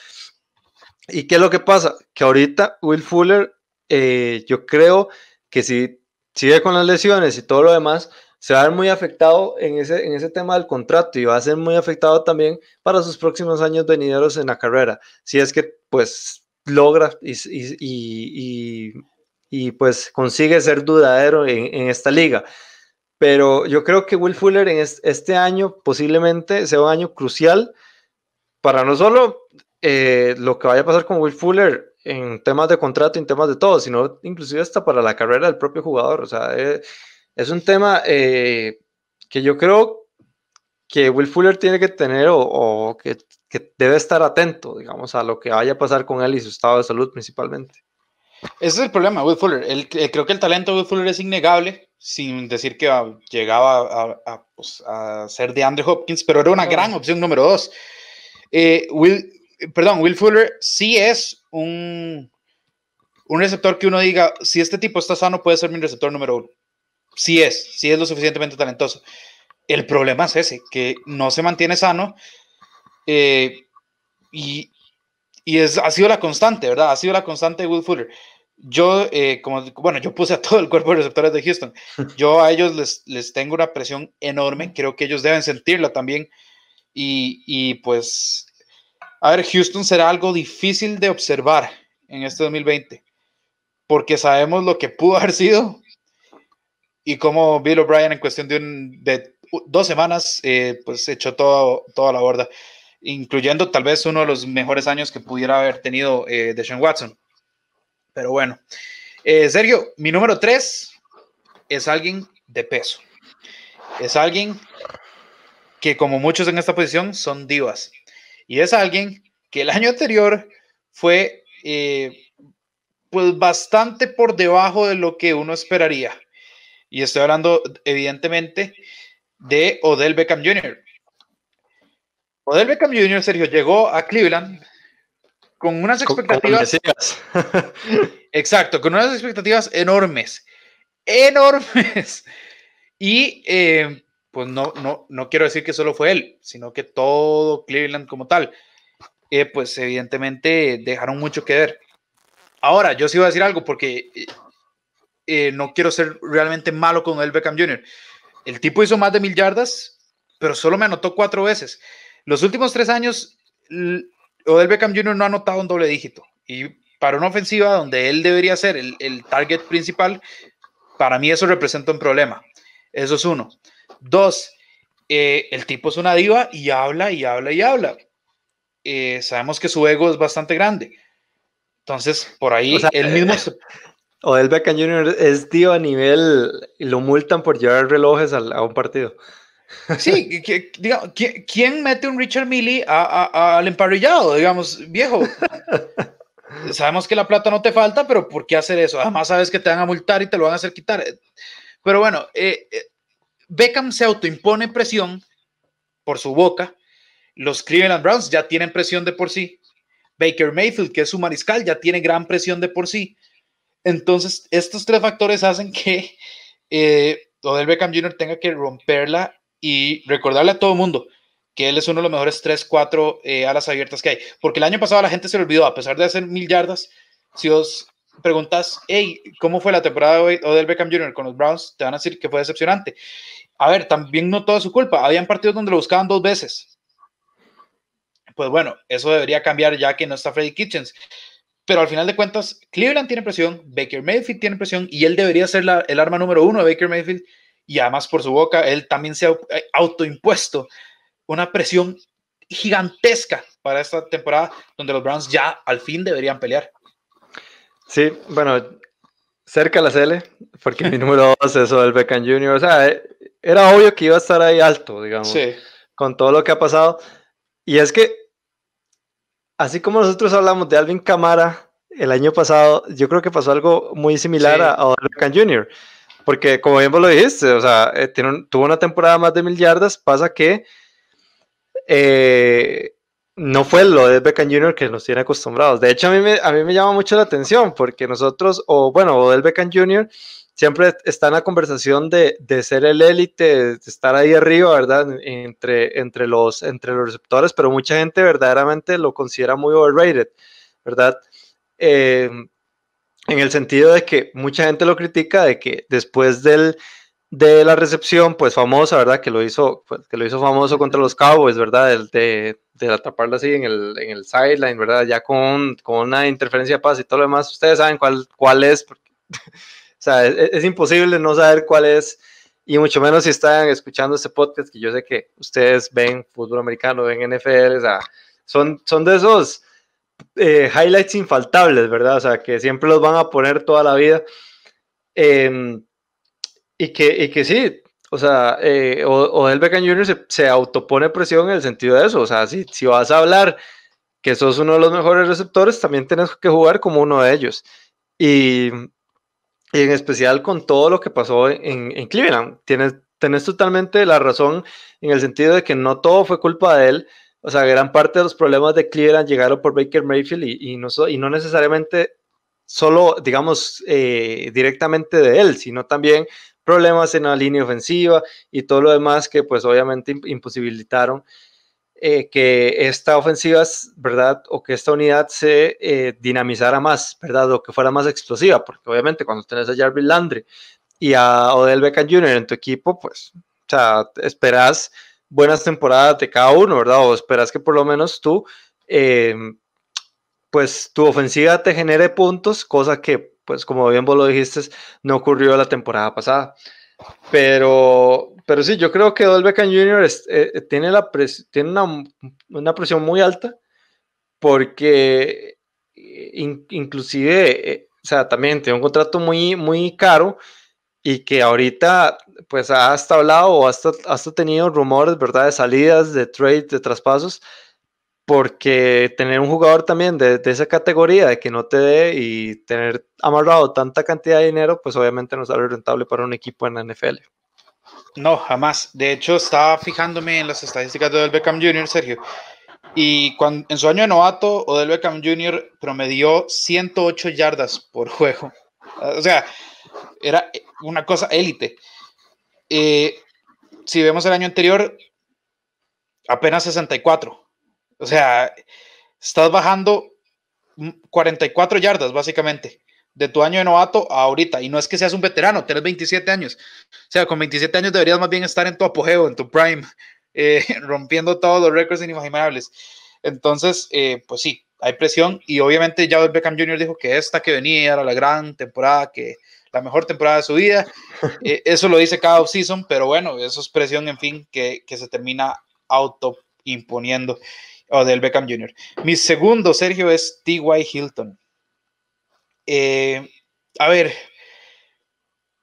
B: ¿Y qué es lo que pasa? Que ahorita Will Fuller, eh, yo creo que si sigue con las lesiones y todo lo demás, se va a ver muy afectado en ese, en ese tema del contrato y va a ser muy afectado también para sus próximos años venideros en la carrera. Si es que, pues, logra y, pues consigue ser dudadero en, en, esta liga. Pero yo creo que Will Fuller en este año posiblemente sea un año crucial para no solo eh, lo que vaya a pasar con Will Fuller en temas de contrato, en temas de todo, sino inclusive hasta para la carrera del propio jugador. O sea, eh, es, un tema eh, que yo creo que Will Fuller tiene que tener o, que, debe estar atento, digamos, a lo que vaya a pasar con él y su estado de salud principalmente.
A: Ese es el problema, Will Fuller. creo que el talento de Will Fuller es innegable, sin decir que ah, llegaba pues, a, ser de Andrew Hopkins, pero era una gran opción número dos. Will, perdón, Will Fuller sí es un, un receptor que uno diga, si este tipo está sano, puede ser mi receptor número uno. Sí es, sí es lo suficientemente talentoso. El problema es ese, que no se mantiene sano eh, y, es, ha sido la constante, ¿verdad? Ha sido la constante de Will Fuller. Yo, eh, como, bueno, yo puse a todo el cuerpo de receptores de Houston. *laughs* Yo a ellos les, tengo una presión enorme, creo que ellos deben sentirla también. Y, y pues a ver, Houston será algo difícil de observar en este 2020, porque sabemos lo que pudo *laughs* haber sido y cómo Bill O'Brien en cuestión de, dos semanas eh, pues echó todo, toda la borda, incluyendo tal vez uno de los mejores años que pudiera haber tenido eh, de Sean Watson. Pero bueno, eh, Sergio, mi número tres es alguien de peso. Es alguien que como muchos en esta posición son divas. Y es alguien que el año anterior fue eh, pues bastante por debajo de lo que uno esperaría. Y estoy hablando evidentemente de Odell Beckham Jr. Odell Beckham Jr., Sergio, llegó a Cleveland con unas expectativas. *laughs* exacto, con unas expectativas enormes. Enormes. Y eh, pues no, quiero decir que solo fue él, sino que todo Cleveland como tal, eh, pues evidentemente dejaron mucho que ver. Ahora, yo sí voy a decir algo porque eh, eh, no quiero ser realmente malo con el Beckham Jr. El tipo hizo más de mil yardas, pero solo me anotó cuatro veces. Los últimos tres años, Odell Beckham Jr. no ha anotado un doble dígito. Y para una ofensiva donde él debería ser el target principal, para mí eso representa un problema. Eso es uno. Dos, eh, el tipo es una diva y habla y habla y habla. Eh, sabemos que su ego es bastante grande. Entonces, por ahí el mismo... *laughs*
B: O el Beckham Jr. es tío a nivel... Lo multan por llevar relojes a, un partido. *laughs*
A: Sí, que, ¿quién, mete un Richard Milley al emparrillado? Digamos, viejo. *laughs* Sabemos que la plata no te falta, pero ¿por qué hacer eso? Además, sabes que te van a multar y te lo van a hacer quitar. Pero bueno, eh, eh Beckham se autoimpone presión por su boca. Los Cleveland Browns ya tienen presión de por sí. Baker Mayfield, que es su mariscal, ya tiene gran presión de por sí. Entonces, estos tres factores hacen que eh, Odell Beckham Jr. tenga que romperla y recordarle a todo el mundo que él es uno de los mejores 3, 4 eh, alas abiertas que hay. Porque el año pasado la gente se le olvidó, a pesar de hacer mil yardas, si os preguntas, hey, ¿cómo fue la temporada de Odell Beckham Jr. con los Browns? Te van a decir que fue decepcionante. A ver, también no toda su culpa. Habían partidos donde lo buscaban dos veces. Pues bueno, eso debería cambiar ya que no está Freddy Kitchens. Pero al final de cuentas, Cleveland tiene presión, Baker Mayfield tiene presión y él debería ser el arma número uno de Baker Mayfield. Y además por su boca, él también se ha eh, autoimpuesto una presión gigantesca para esta temporada donde los Browns ya al fin deberían pelear.
B: Sí, bueno, cerca la L, porque mi número 2 es el Beckham Jr. O sea, eh, era obvio que iba a estar ahí alto, digamos, sí. con todo lo que ha pasado. Y es que, así como nosotros hablamos de Alvin Camara el año pasado, yo creo que pasó algo muy similar a, a Beckham Jr., porque como bien vos lo dijiste, o sea, eh, tuvo una temporada más de mil yardas, pasa que... Eh, no fue lo de Beckham Jr. que nos tiene acostumbrados. De hecho, a mí me, a mí me llama mucho la atención porque nosotros, o bueno, o del Beckham Jr., siempre está en la conversación de, ser el élite, de estar ahí arriba, ¿verdad? Entre, entre, los, entre los receptores, pero mucha gente verdaderamente lo considera muy overrated, ¿verdad? Eh, en el sentido de que mucha gente lo critica de que después del de la recepción, pues famosa, ¿verdad? Que lo hizo, pues, que lo hizo famoso contra los Cowboys, ¿verdad? El de, de atraparla así en el, en el sideline, ¿verdad? Ya con, con una interferencia de y todo lo demás. Ustedes saben cuál, cuál es. *laughs* o sea, e, es, imposible no saber cuál es. Y mucho menos si están escuchando este podcast, que yo sé que ustedes ven fútbol americano, ven NFL, o sea, son, son de esos eh, highlights infaltables, ¿verdad? O sea, que siempre los van a poner toda la vida. Eh, y que, y que sí, o sea, eh, Odell Beckham Jr. Se, autopone presión en el sentido de eso. O sea, si, si vas a hablar que sos uno de los mejores receptores, también tenés que jugar como uno de ellos. Y, y en especial con todo lo que pasó en, en Cleveland. Tienes, tenés totalmente la razón en el sentido de que no todo fue culpa de él. O sea, gran parte de los problemas de Cleveland llegaron por Baker Mayfield y, y no, y no necesariamente solo, digamos, eh, directamente de él, sino también problemas en la línea ofensiva y todo lo demás que pues obviamente imposibilitaron eh, que esta ofensiva, ¿verdad? O que esta unidad se eh, dinamizara más, ¿verdad? O que fuera más explosiva, porque obviamente cuando tenés a Jarvis Landry y a Odell Beckham Jr. en tu equipo, pues, o sea, esperas buenas temporadas de cada uno, ¿verdad? O esperas que por lo menos tú, eh, pues, tu ofensiva te genere puntos, cosa que pues como bien vos lo dijiste, no ocurrió la temporada pasada. Pero, pero sí, yo creo que Odell Beckham Jr. Eh, eh, tiene, la tiene una, presión muy alta porque eh, inclusive, o sea, también tiene un contrato muy, muy caro y que ahorita pues has hablado o hasta tenido rumores, ¿verdad? De salidas, de trade de traspasos porque tener un jugador también de, esa categoría, de que no te dé y tener amarrado tanta cantidad de dinero, pues obviamente no sale rentable para un equipo en la NFL. No,
A: jamás. De hecho, estaba fijándome en las estadísticas de Odell Beckham Jr., Sergio. Y cuando, en su año de novato, Odell Beckham Jr. promedió 108 yardas por *laughs* juego. O sea, era una cosa élite. Eh, si vemos el año anterior, apenas 64. O sea, estás bajando 44 yardas, básicamente, de tu año de novato a ahorita. Y no es que seas un veterano, tienes 27 años. O sea, con 27 años deberías más bien estar en tu apogeo, en tu prime, *laughs* eh, rompiendo todos los récords inimaginables. Entonces, eh, pues sí, hay presión. Y obviamente, ya Beckham Jr. dijo que esta que venía era la gran temporada que la mejor temporada de su vida. *laughs* Eh, eso lo dice cada off-season, pero bueno, eso es presión, en fin, que, que se termina autoimponiendo o del Beckham Jr. Mi segundo, Sergio, es T.Y. Hilton. Eh, a ver,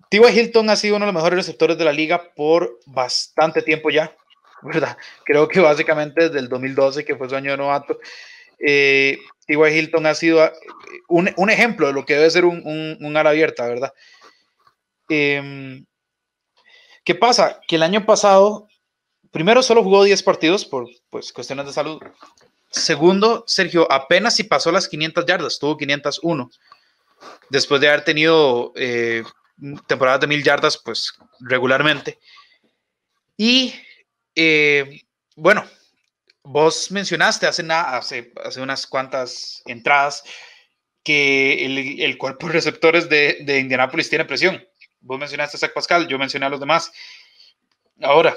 A: T.Y. Hilton ha sido uno de los mejores receptores de la liga por bastante tiempo ya, *laughs* ¿verdad? Creo que básicamente desde el 2012, que fue su año de novato, eh, T.Y. Hilton ha sido eh, un, ejemplo de lo que debe ser un, un, ala abierta, ¿verdad? Em, ¿Qué pasa? Que el año pasado Primero, solo jugó 10 partidos por pues, cuestiones de salud. Segundo, Sergio apenas si pasó las 500 yardas, tuvo 501. Después de haber tenido eh, temporadas de 1000 yardas, pues regularmente. Y eh, bueno, vos mencionaste hace, hace, unas cuantas entradas que el, cuerpo receptores de, de Indianápolis tiene presión. Vos mencionaste a Zach Pascal, yo mencioné a los demás. Ahora,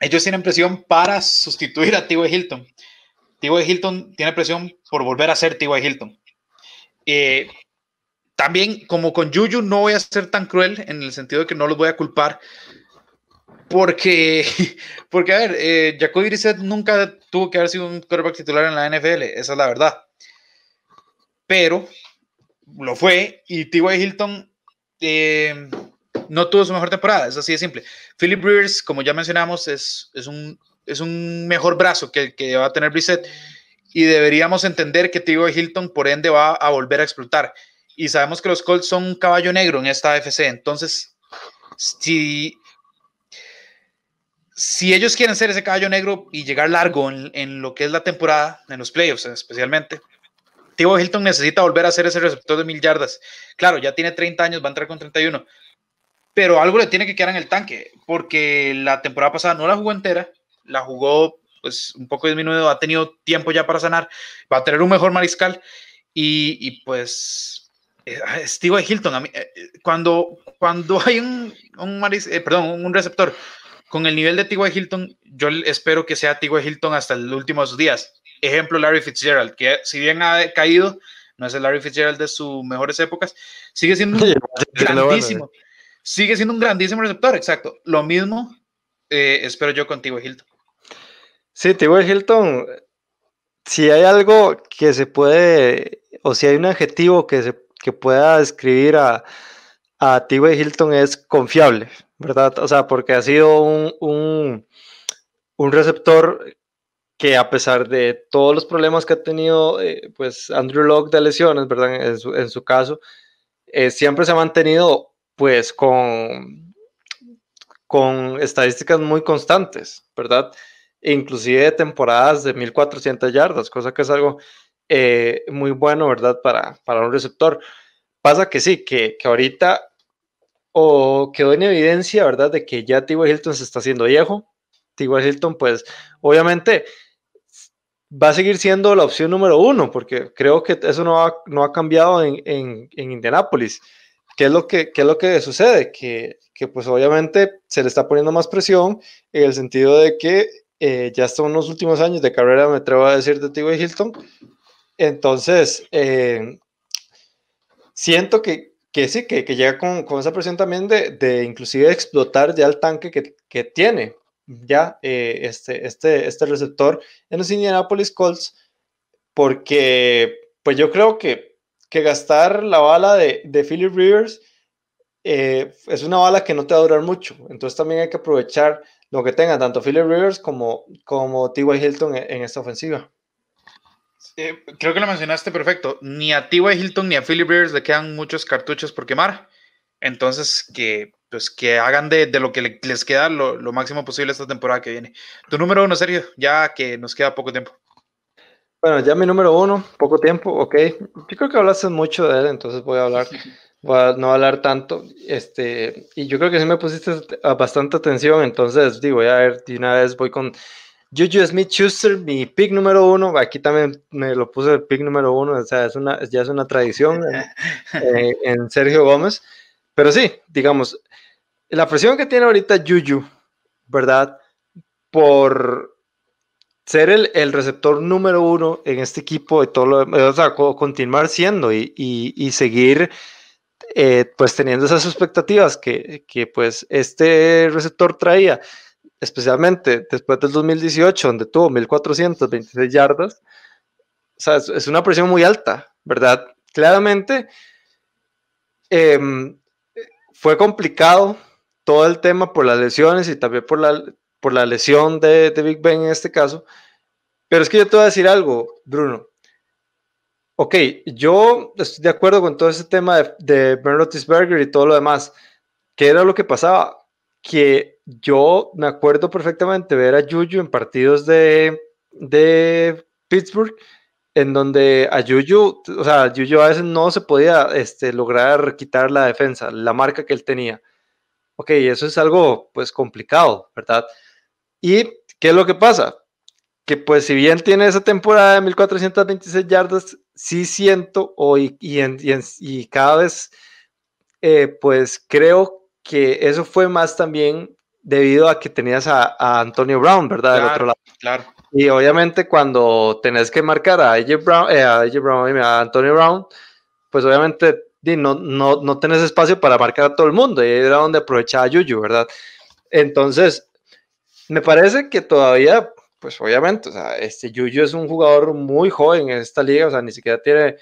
A: ellos tienen presión para sustituir a T.Y. Hilton. T.Y. Hilton tiene presión por volver a ser T.Y. Hilton. Eh, también, como con Juju, no voy a ser tan cruel en el sentido de que no los voy a culpar. Porque, *laughs* porque a ver, eh, Jacoby nunca tuvo que haber sido un quarterback titular en la NFL, esa es la verdad. Pero lo fue y T.Y. Hilton eh, no tuvo su mejor temporada, es así de simple. Philip Rivers, como ya mencionamos, es, es, un, mejor brazo que que va a tener Brissett y deberíamos entender que tío Hilton, por ende, va a volver a explotar. Y sabemos que los Colts son un caballo negro en esta AFC, entonces, si, si ellos quieren ser ese caballo negro y llegar largo en, lo que es la temporada, en los playoffs especialmente, tío Hilton necesita volver a ser ese receptor de mil yardas. Claro, ya tiene 30 años, va a entrar con 31, pero algo le tiene que quedar en el tanque, porque la temporada pasada no la jugó entera, la jugó pues un poco disminuido, ha tenido tiempo ya para sanar, va a tener un mejor mariscal y, y pues eh, Steve Hilton, a mí, eh, eh, cuando, cuando *laughs* hay un, un, perdón, un receptor con el nivel de T.Y. Hilton, yo espero que sea T.Y. Hilton hasta los últimos días. Ejemplo, Larry Fitzgerald, que si bien ha caído, no es el Larry Fitzgerald de sus mejores épocas, sigue siendo *laughs* grandísimo. Sigue siendo un grandísimo receptor, exacto. Lo mismo eh, espero yo contigo, Hilton.
B: Sí, T.Y. Hilton, si hay algo que se puede, o si hay un adjetivo que, se, pueda describir a, a Hilton es confiable, ¿verdad? O sea, porque ha sido un, un, receptor que a pesar de todos los problemas que ha tenido eh, pues Andrew Locke de lesiones, ¿verdad? En su, caso, eh, siempre se ha mantenido pues con, con estadísticas muy constantes, ¿verdad? Inclusive temporadas de 1.400 yardas, cosa que es algo eh, muy bueno, ¿verdad? Para, un receptor. Pasa que sí, que, que ahorita o quedó en evidencia, ¿verdad? De que ya T.Y. Hilton se está haciendo viejo. T.Y. Hilton, pues, obviamente va a seguir siendo la opción número uno, porque creo que eso no ha, cambiado en, en, en Indianápolis. ¿Qué es lo que, qué es lo que sucede? Que, que, pues obviamente se le está poniendo más presión en el sentido de que eh, ya son los últimos años de carrera, me atrevo a decir, de y Hilton. Entonces, eh, siento que, que sí, que, que llega con, con, esa presión también de, de, inclusive explotar ya el tanque que, que tiene ya eh, este, este, este receptor en los Indianapolis Colts, porque pues yo creo que que gastar la bala de, de Philip Rivers eh, es una bala que no te va a durar mucho. Entonces también hay que aprovechar lo que tenga tanto Philip Rivers como, como T.Y. Hilton e, en, esta ofensiva.
A: creo que lo mencionaste perfecto. Ni a T.Y. Hilton ni a Philip Rivers le quedan muchos cartuchos por quemar. Entonces, que, pues, que hagan de, lo que les queda lo, lo máximo posible esta temporada que viene. Tu número uno, Sergio, ya que nos queda poco tiempo.
B: Bueno, ya mi número uno, poco tiempo, ok. Yo creo que hablaste mucho de él, entonces voy a hablar, voy a no hablar tanto. Este, y yo creo que sí me pusiste bastante atención, entonces digo, ya a ver, de una vez voy con Juju Smith Schuster, mi pick número uno. Aquí también me lo puse el pick número uno, o sea, es una, ya es una tradición en *laughs* eh, Sergio Gómez. Pero sí, digamos, la presión que tiene ahorita Juju, ¿verdad? Por ser el, receptor número uno en este equipo y todo lo, eh, o sea, continuar siendo y, seguir eh, pues teniendo esas expectativas que, pues este receptor traía, especialmente después del 2018, donde tuvo 1426 yardas, o sea, es, una presión muy alta, ¿verdad? Claramente em, fue complicado todo el tema por las lesiones y también por la, por la lesión de, Big Ben en este caso. Pero es que yo te voy a decir algo, Bruno. Ok, yo estoy de acuerdo con todo ese tema de, de Ben y todo lo demás. ¿Qué era lo que pasaba? Que yo me acuerdo perfectamente ver a Juju en partidos de, de Pittsburgh, en donde a Juju, o sea, a Juju a veces no se podía este, lograr quitar la defensa, la marca que él tenía ok, eso es algo pues complicado, ¿verdad? ¿Y qué es lo que pasa? Que pues si bien tiene esa temporada de 1426 yardas, sí siento y, cada vez eh, pues creo que eso fue más también debido a que tenías a, Antonio Brown, ¿verdad? Del otro lado. Claro. Y obviamente cuando tenés que marcar a AJ Brown, eh, a, AJ Brown a Antonio Brown, pues obviamente no, no, no tenés espacio para marcar a todo el mundo. Y era donde aprovechaba a Juju, ¿verdad? Entonces, me parece que todavía, pues obviamente, o sea, este Yuyu es un jugador muy joven en esta liga, o sea, ni siquiera tiene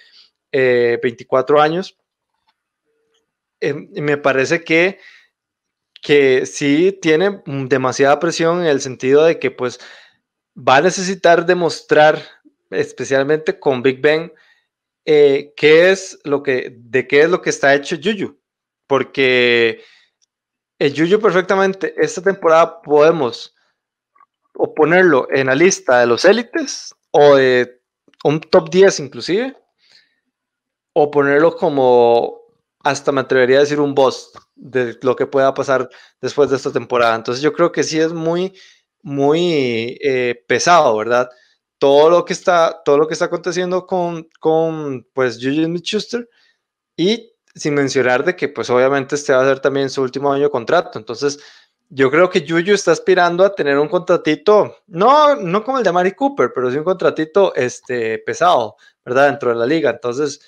B: 24 eh, años. Em, me parece que, que sí tiene demasiada presión en el sentido de que pues va a necesitar demostrar, especialmente con Big Ben, eh, qué es lo que, de qué es lo que está hecho Yuyu. Porque el Yuyu perfectamente, esta temporada podemos o ponerlo en la lista de los élites o de un top 10 inclusive, o ponerlo como, hasta me atrevería a decir un boss de lo que pueda pasar después de esta temporada. Entonces yo creo que sí es muy, muy eh, pesado, ¿verdad? Todo lo que está, todo lo que está aconteciendo con, con pues, Julian Schuster y sin mencionar de que pues obviamente este va a ser también su último año contrato. Entonces yo creo que Juju está aspirando a tener un contratito, no, no como el de Mari Cooper, pero sí un contratito este, pesado, ¿verdad? Dentro de la liga. Entonces,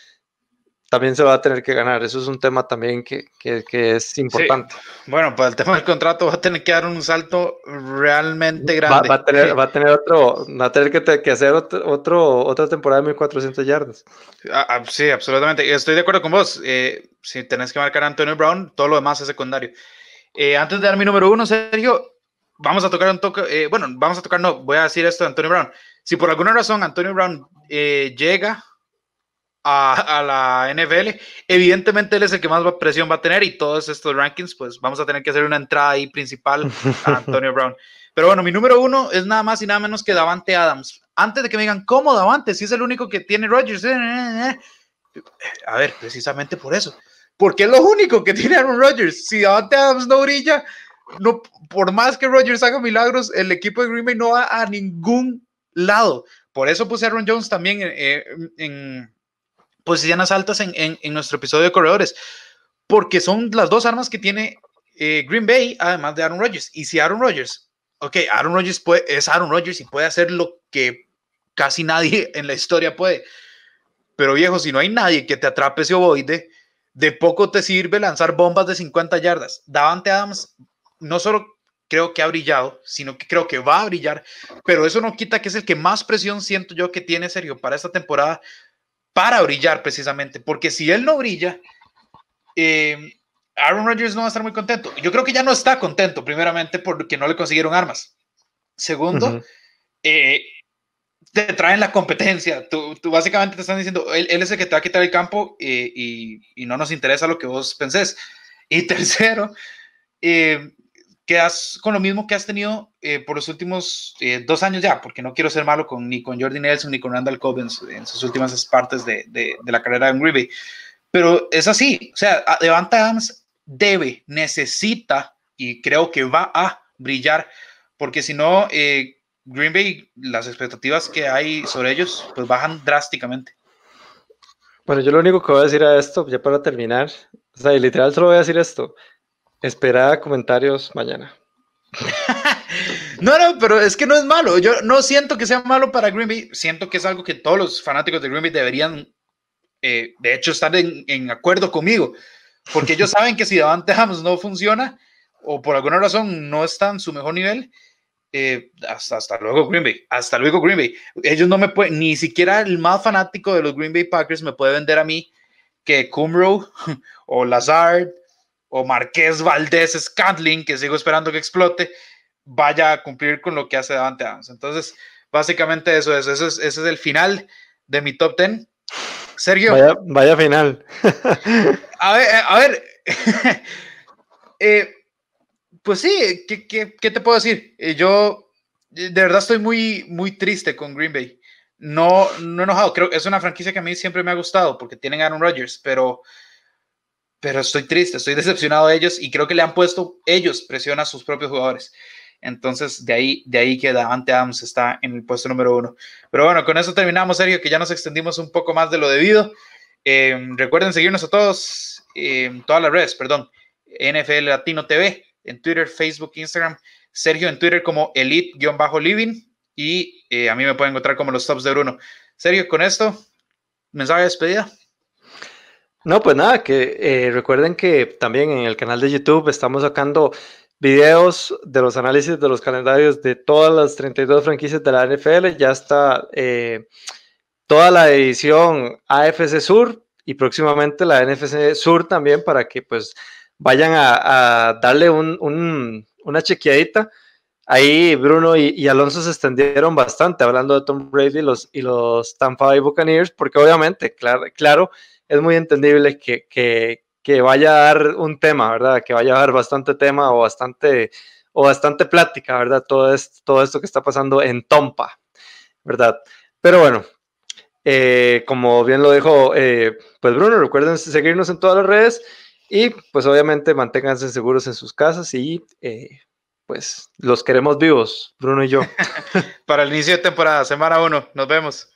B: también se va a tener que ganar. Eso es un tema también que, que, que es importante.
A: Bueno, pues el tema del contrato va a tener que dar un salto realmente grande. Va, a, tener,
B: otro, a tener que, hacer otro, otra temporada de 1400 yardas.
A: Ah, ah, sí, absolutamente. Estoy de acuerdo con vos. Eh, si tenés que marcar a Antonio Brown, todo lo demás es secundario. Eh, antes de dar mi número uno, Sergio, vamos a tocar un toque, eh, bueno, vamos a tocar, no, voy a decir esto de Antonio Brown. Si por alguna razón Antonio Brown eh, llega a, a, la NFL, evidentemente él es el que más presión va a tener y todos estos rankings, pues vamos a tener que hacer una entrada ahí principal a *laughs* Antonio Brown. Pero bueno, mi número uno es nada más y nada menos que Davante Adams. Antes de que me digan, ¿cómo Davante? Si es el único que tiene Rodgers. A ver, precisamente por eso porque es lo único que tiene Aaron Rodgers. Si Davante Adams no brilla, por más que Rodgers haga milagros, el equipo de Green Bay no va a ningún lado. Por eso puse Aaron Jones también eh, eh, en, posiciones altas en, nuestro episodio de corredores, porque son las dos armas que tiene eh, Green Bay, además de Aaron Rodgers. Y si Aaron Rodgers, ok, Aaron Rodgers puede, es Aaron Rodgers y puede hacer lo que casi nadie en la historia puede. Pero viejo, si no hay nadie que te atrape ese ovoide, de poco te sirve lanzar bombas de 50 yardas. Davante Adams no solo creo que ha brillado, sino que creo que va a brillar, pero eso no quita que es el que más presión siento yo que tiene Sergio para esta temporada para brillar precisamente, porque si él no brilla, eh, Aaron Rodgers no va a estar muy contento. Yo creo que ya no está contento, primeramente porque no le consiguieron armas. Segundo, eh, te traen la competencia. Tú, básicamente te están diciendo, él, es el que te va a quitar el campo y, no nos interesa lo que vos pensés. Y *laughs* tercero, eh, quedas con lo mismo que has tenido eh, por los últimos eh, dos años ya, porque no quiero ser malo con, ni con Jordi Nelson ni con Randall Cobbins en, sus últimas partes de, la carrera de Green Pero es así, o sea, Devante Adams debe, necesita y creo que va a brillar, porque si no, eh, Green Bay, las expectativas que hay sobre ellos, pues bajan drásticamente.
B: Bueno, yo lo único que voy a decir a esto, ya para terminar, o sea, y literal
A: solo voy a decir esto, espera comentarios mañana. *laughs* no, no, pero es que no es malo, yo no siento que sea malo para Green Bay, siento que es algo que todos los fanáticos de Green Bay deberían, eh, de hecho, estar en, acuerdo conmigo, porque ellos *laughs* saben que si Davante Hams no funciona, o por alguna razón no está en su mejor nivel, eh, hasta, hasta, luego Green Bay, hasta luego Green Bay. Ellos no me pueden, ni siquiera el más fanático de los Green Bay Packers me puede vender a mí que Kumro *laughs* o Lazard o Marqués Valdés Scantling, que sigo esperando que explote, vaya a cumplir con lo que hace Davante Adams. Entonces, básicamente eso es, es, ese es el final de mi top 10. Sergio. Vaya,
B: vaya final.
A: a *laughs* ver, a ver. eh, *laughs* eh pues sí, ¿qué, te puedo decir? Eh, yo de verdad estoy muy, muy triste con Green Bay. No, no enojado, creo que es una franquicia que a mí siempre me ha gustado porque tienen a Aaron Rodgers, pero, pero estoy triste, estoy decepcionado de ellos y creo que le han puesto ellos presión a sus propios jugadores. Entonces, de ahí, de ahí que Davante Adams está en el puesto número uno. Pero bueno, con eso terminamos, Sergio, que ya nos extendimos un poco más de lo debido. Eh, recuerden seguirnos a todos, eh, en todas las redes, perdón, NFL Latino TV, en Twitter, Facebook, Instagram. Sergio en Twitter como elite-living y eh, a mí me pueden encontrar como los tops de Bruno. Sergio, con esto, mensaje de despedida.
B: No, pues nada, que eh, recuerden que también en el canal de YouTube estamos sacando videos de los análisis de los calendarios de todas las 32 franquicias de la NFL. Ya está eh, toda la edición AFC Sur y próximamente la NFC Sur también para que pues vayan a, darle una chequeadita. Ahí Bruno y, Alonso se extendieron bastante hablando de Tom Brady y los, y los Tampa Bay Buccaneers, porque obviamente, claro, claro es muy entendible que, vaya a dar un tema, ¿verdad? Que vaya a dar bastante tema o bastante, o bastante plática, ¿verdad? Todo esto, todo esto que está pasando en Tompa, ¿verdad? Pero bueno, eh, como bien lo dijo eh, pues Bruno, recuerden seguirnos en todas las redes. Y pues obviamente manténganse seguros en sus casas y eh, pues los queremos vivos,
A: Bruno y yo. *laughs* Para el inicio de temporada, semana uno. nos vemos.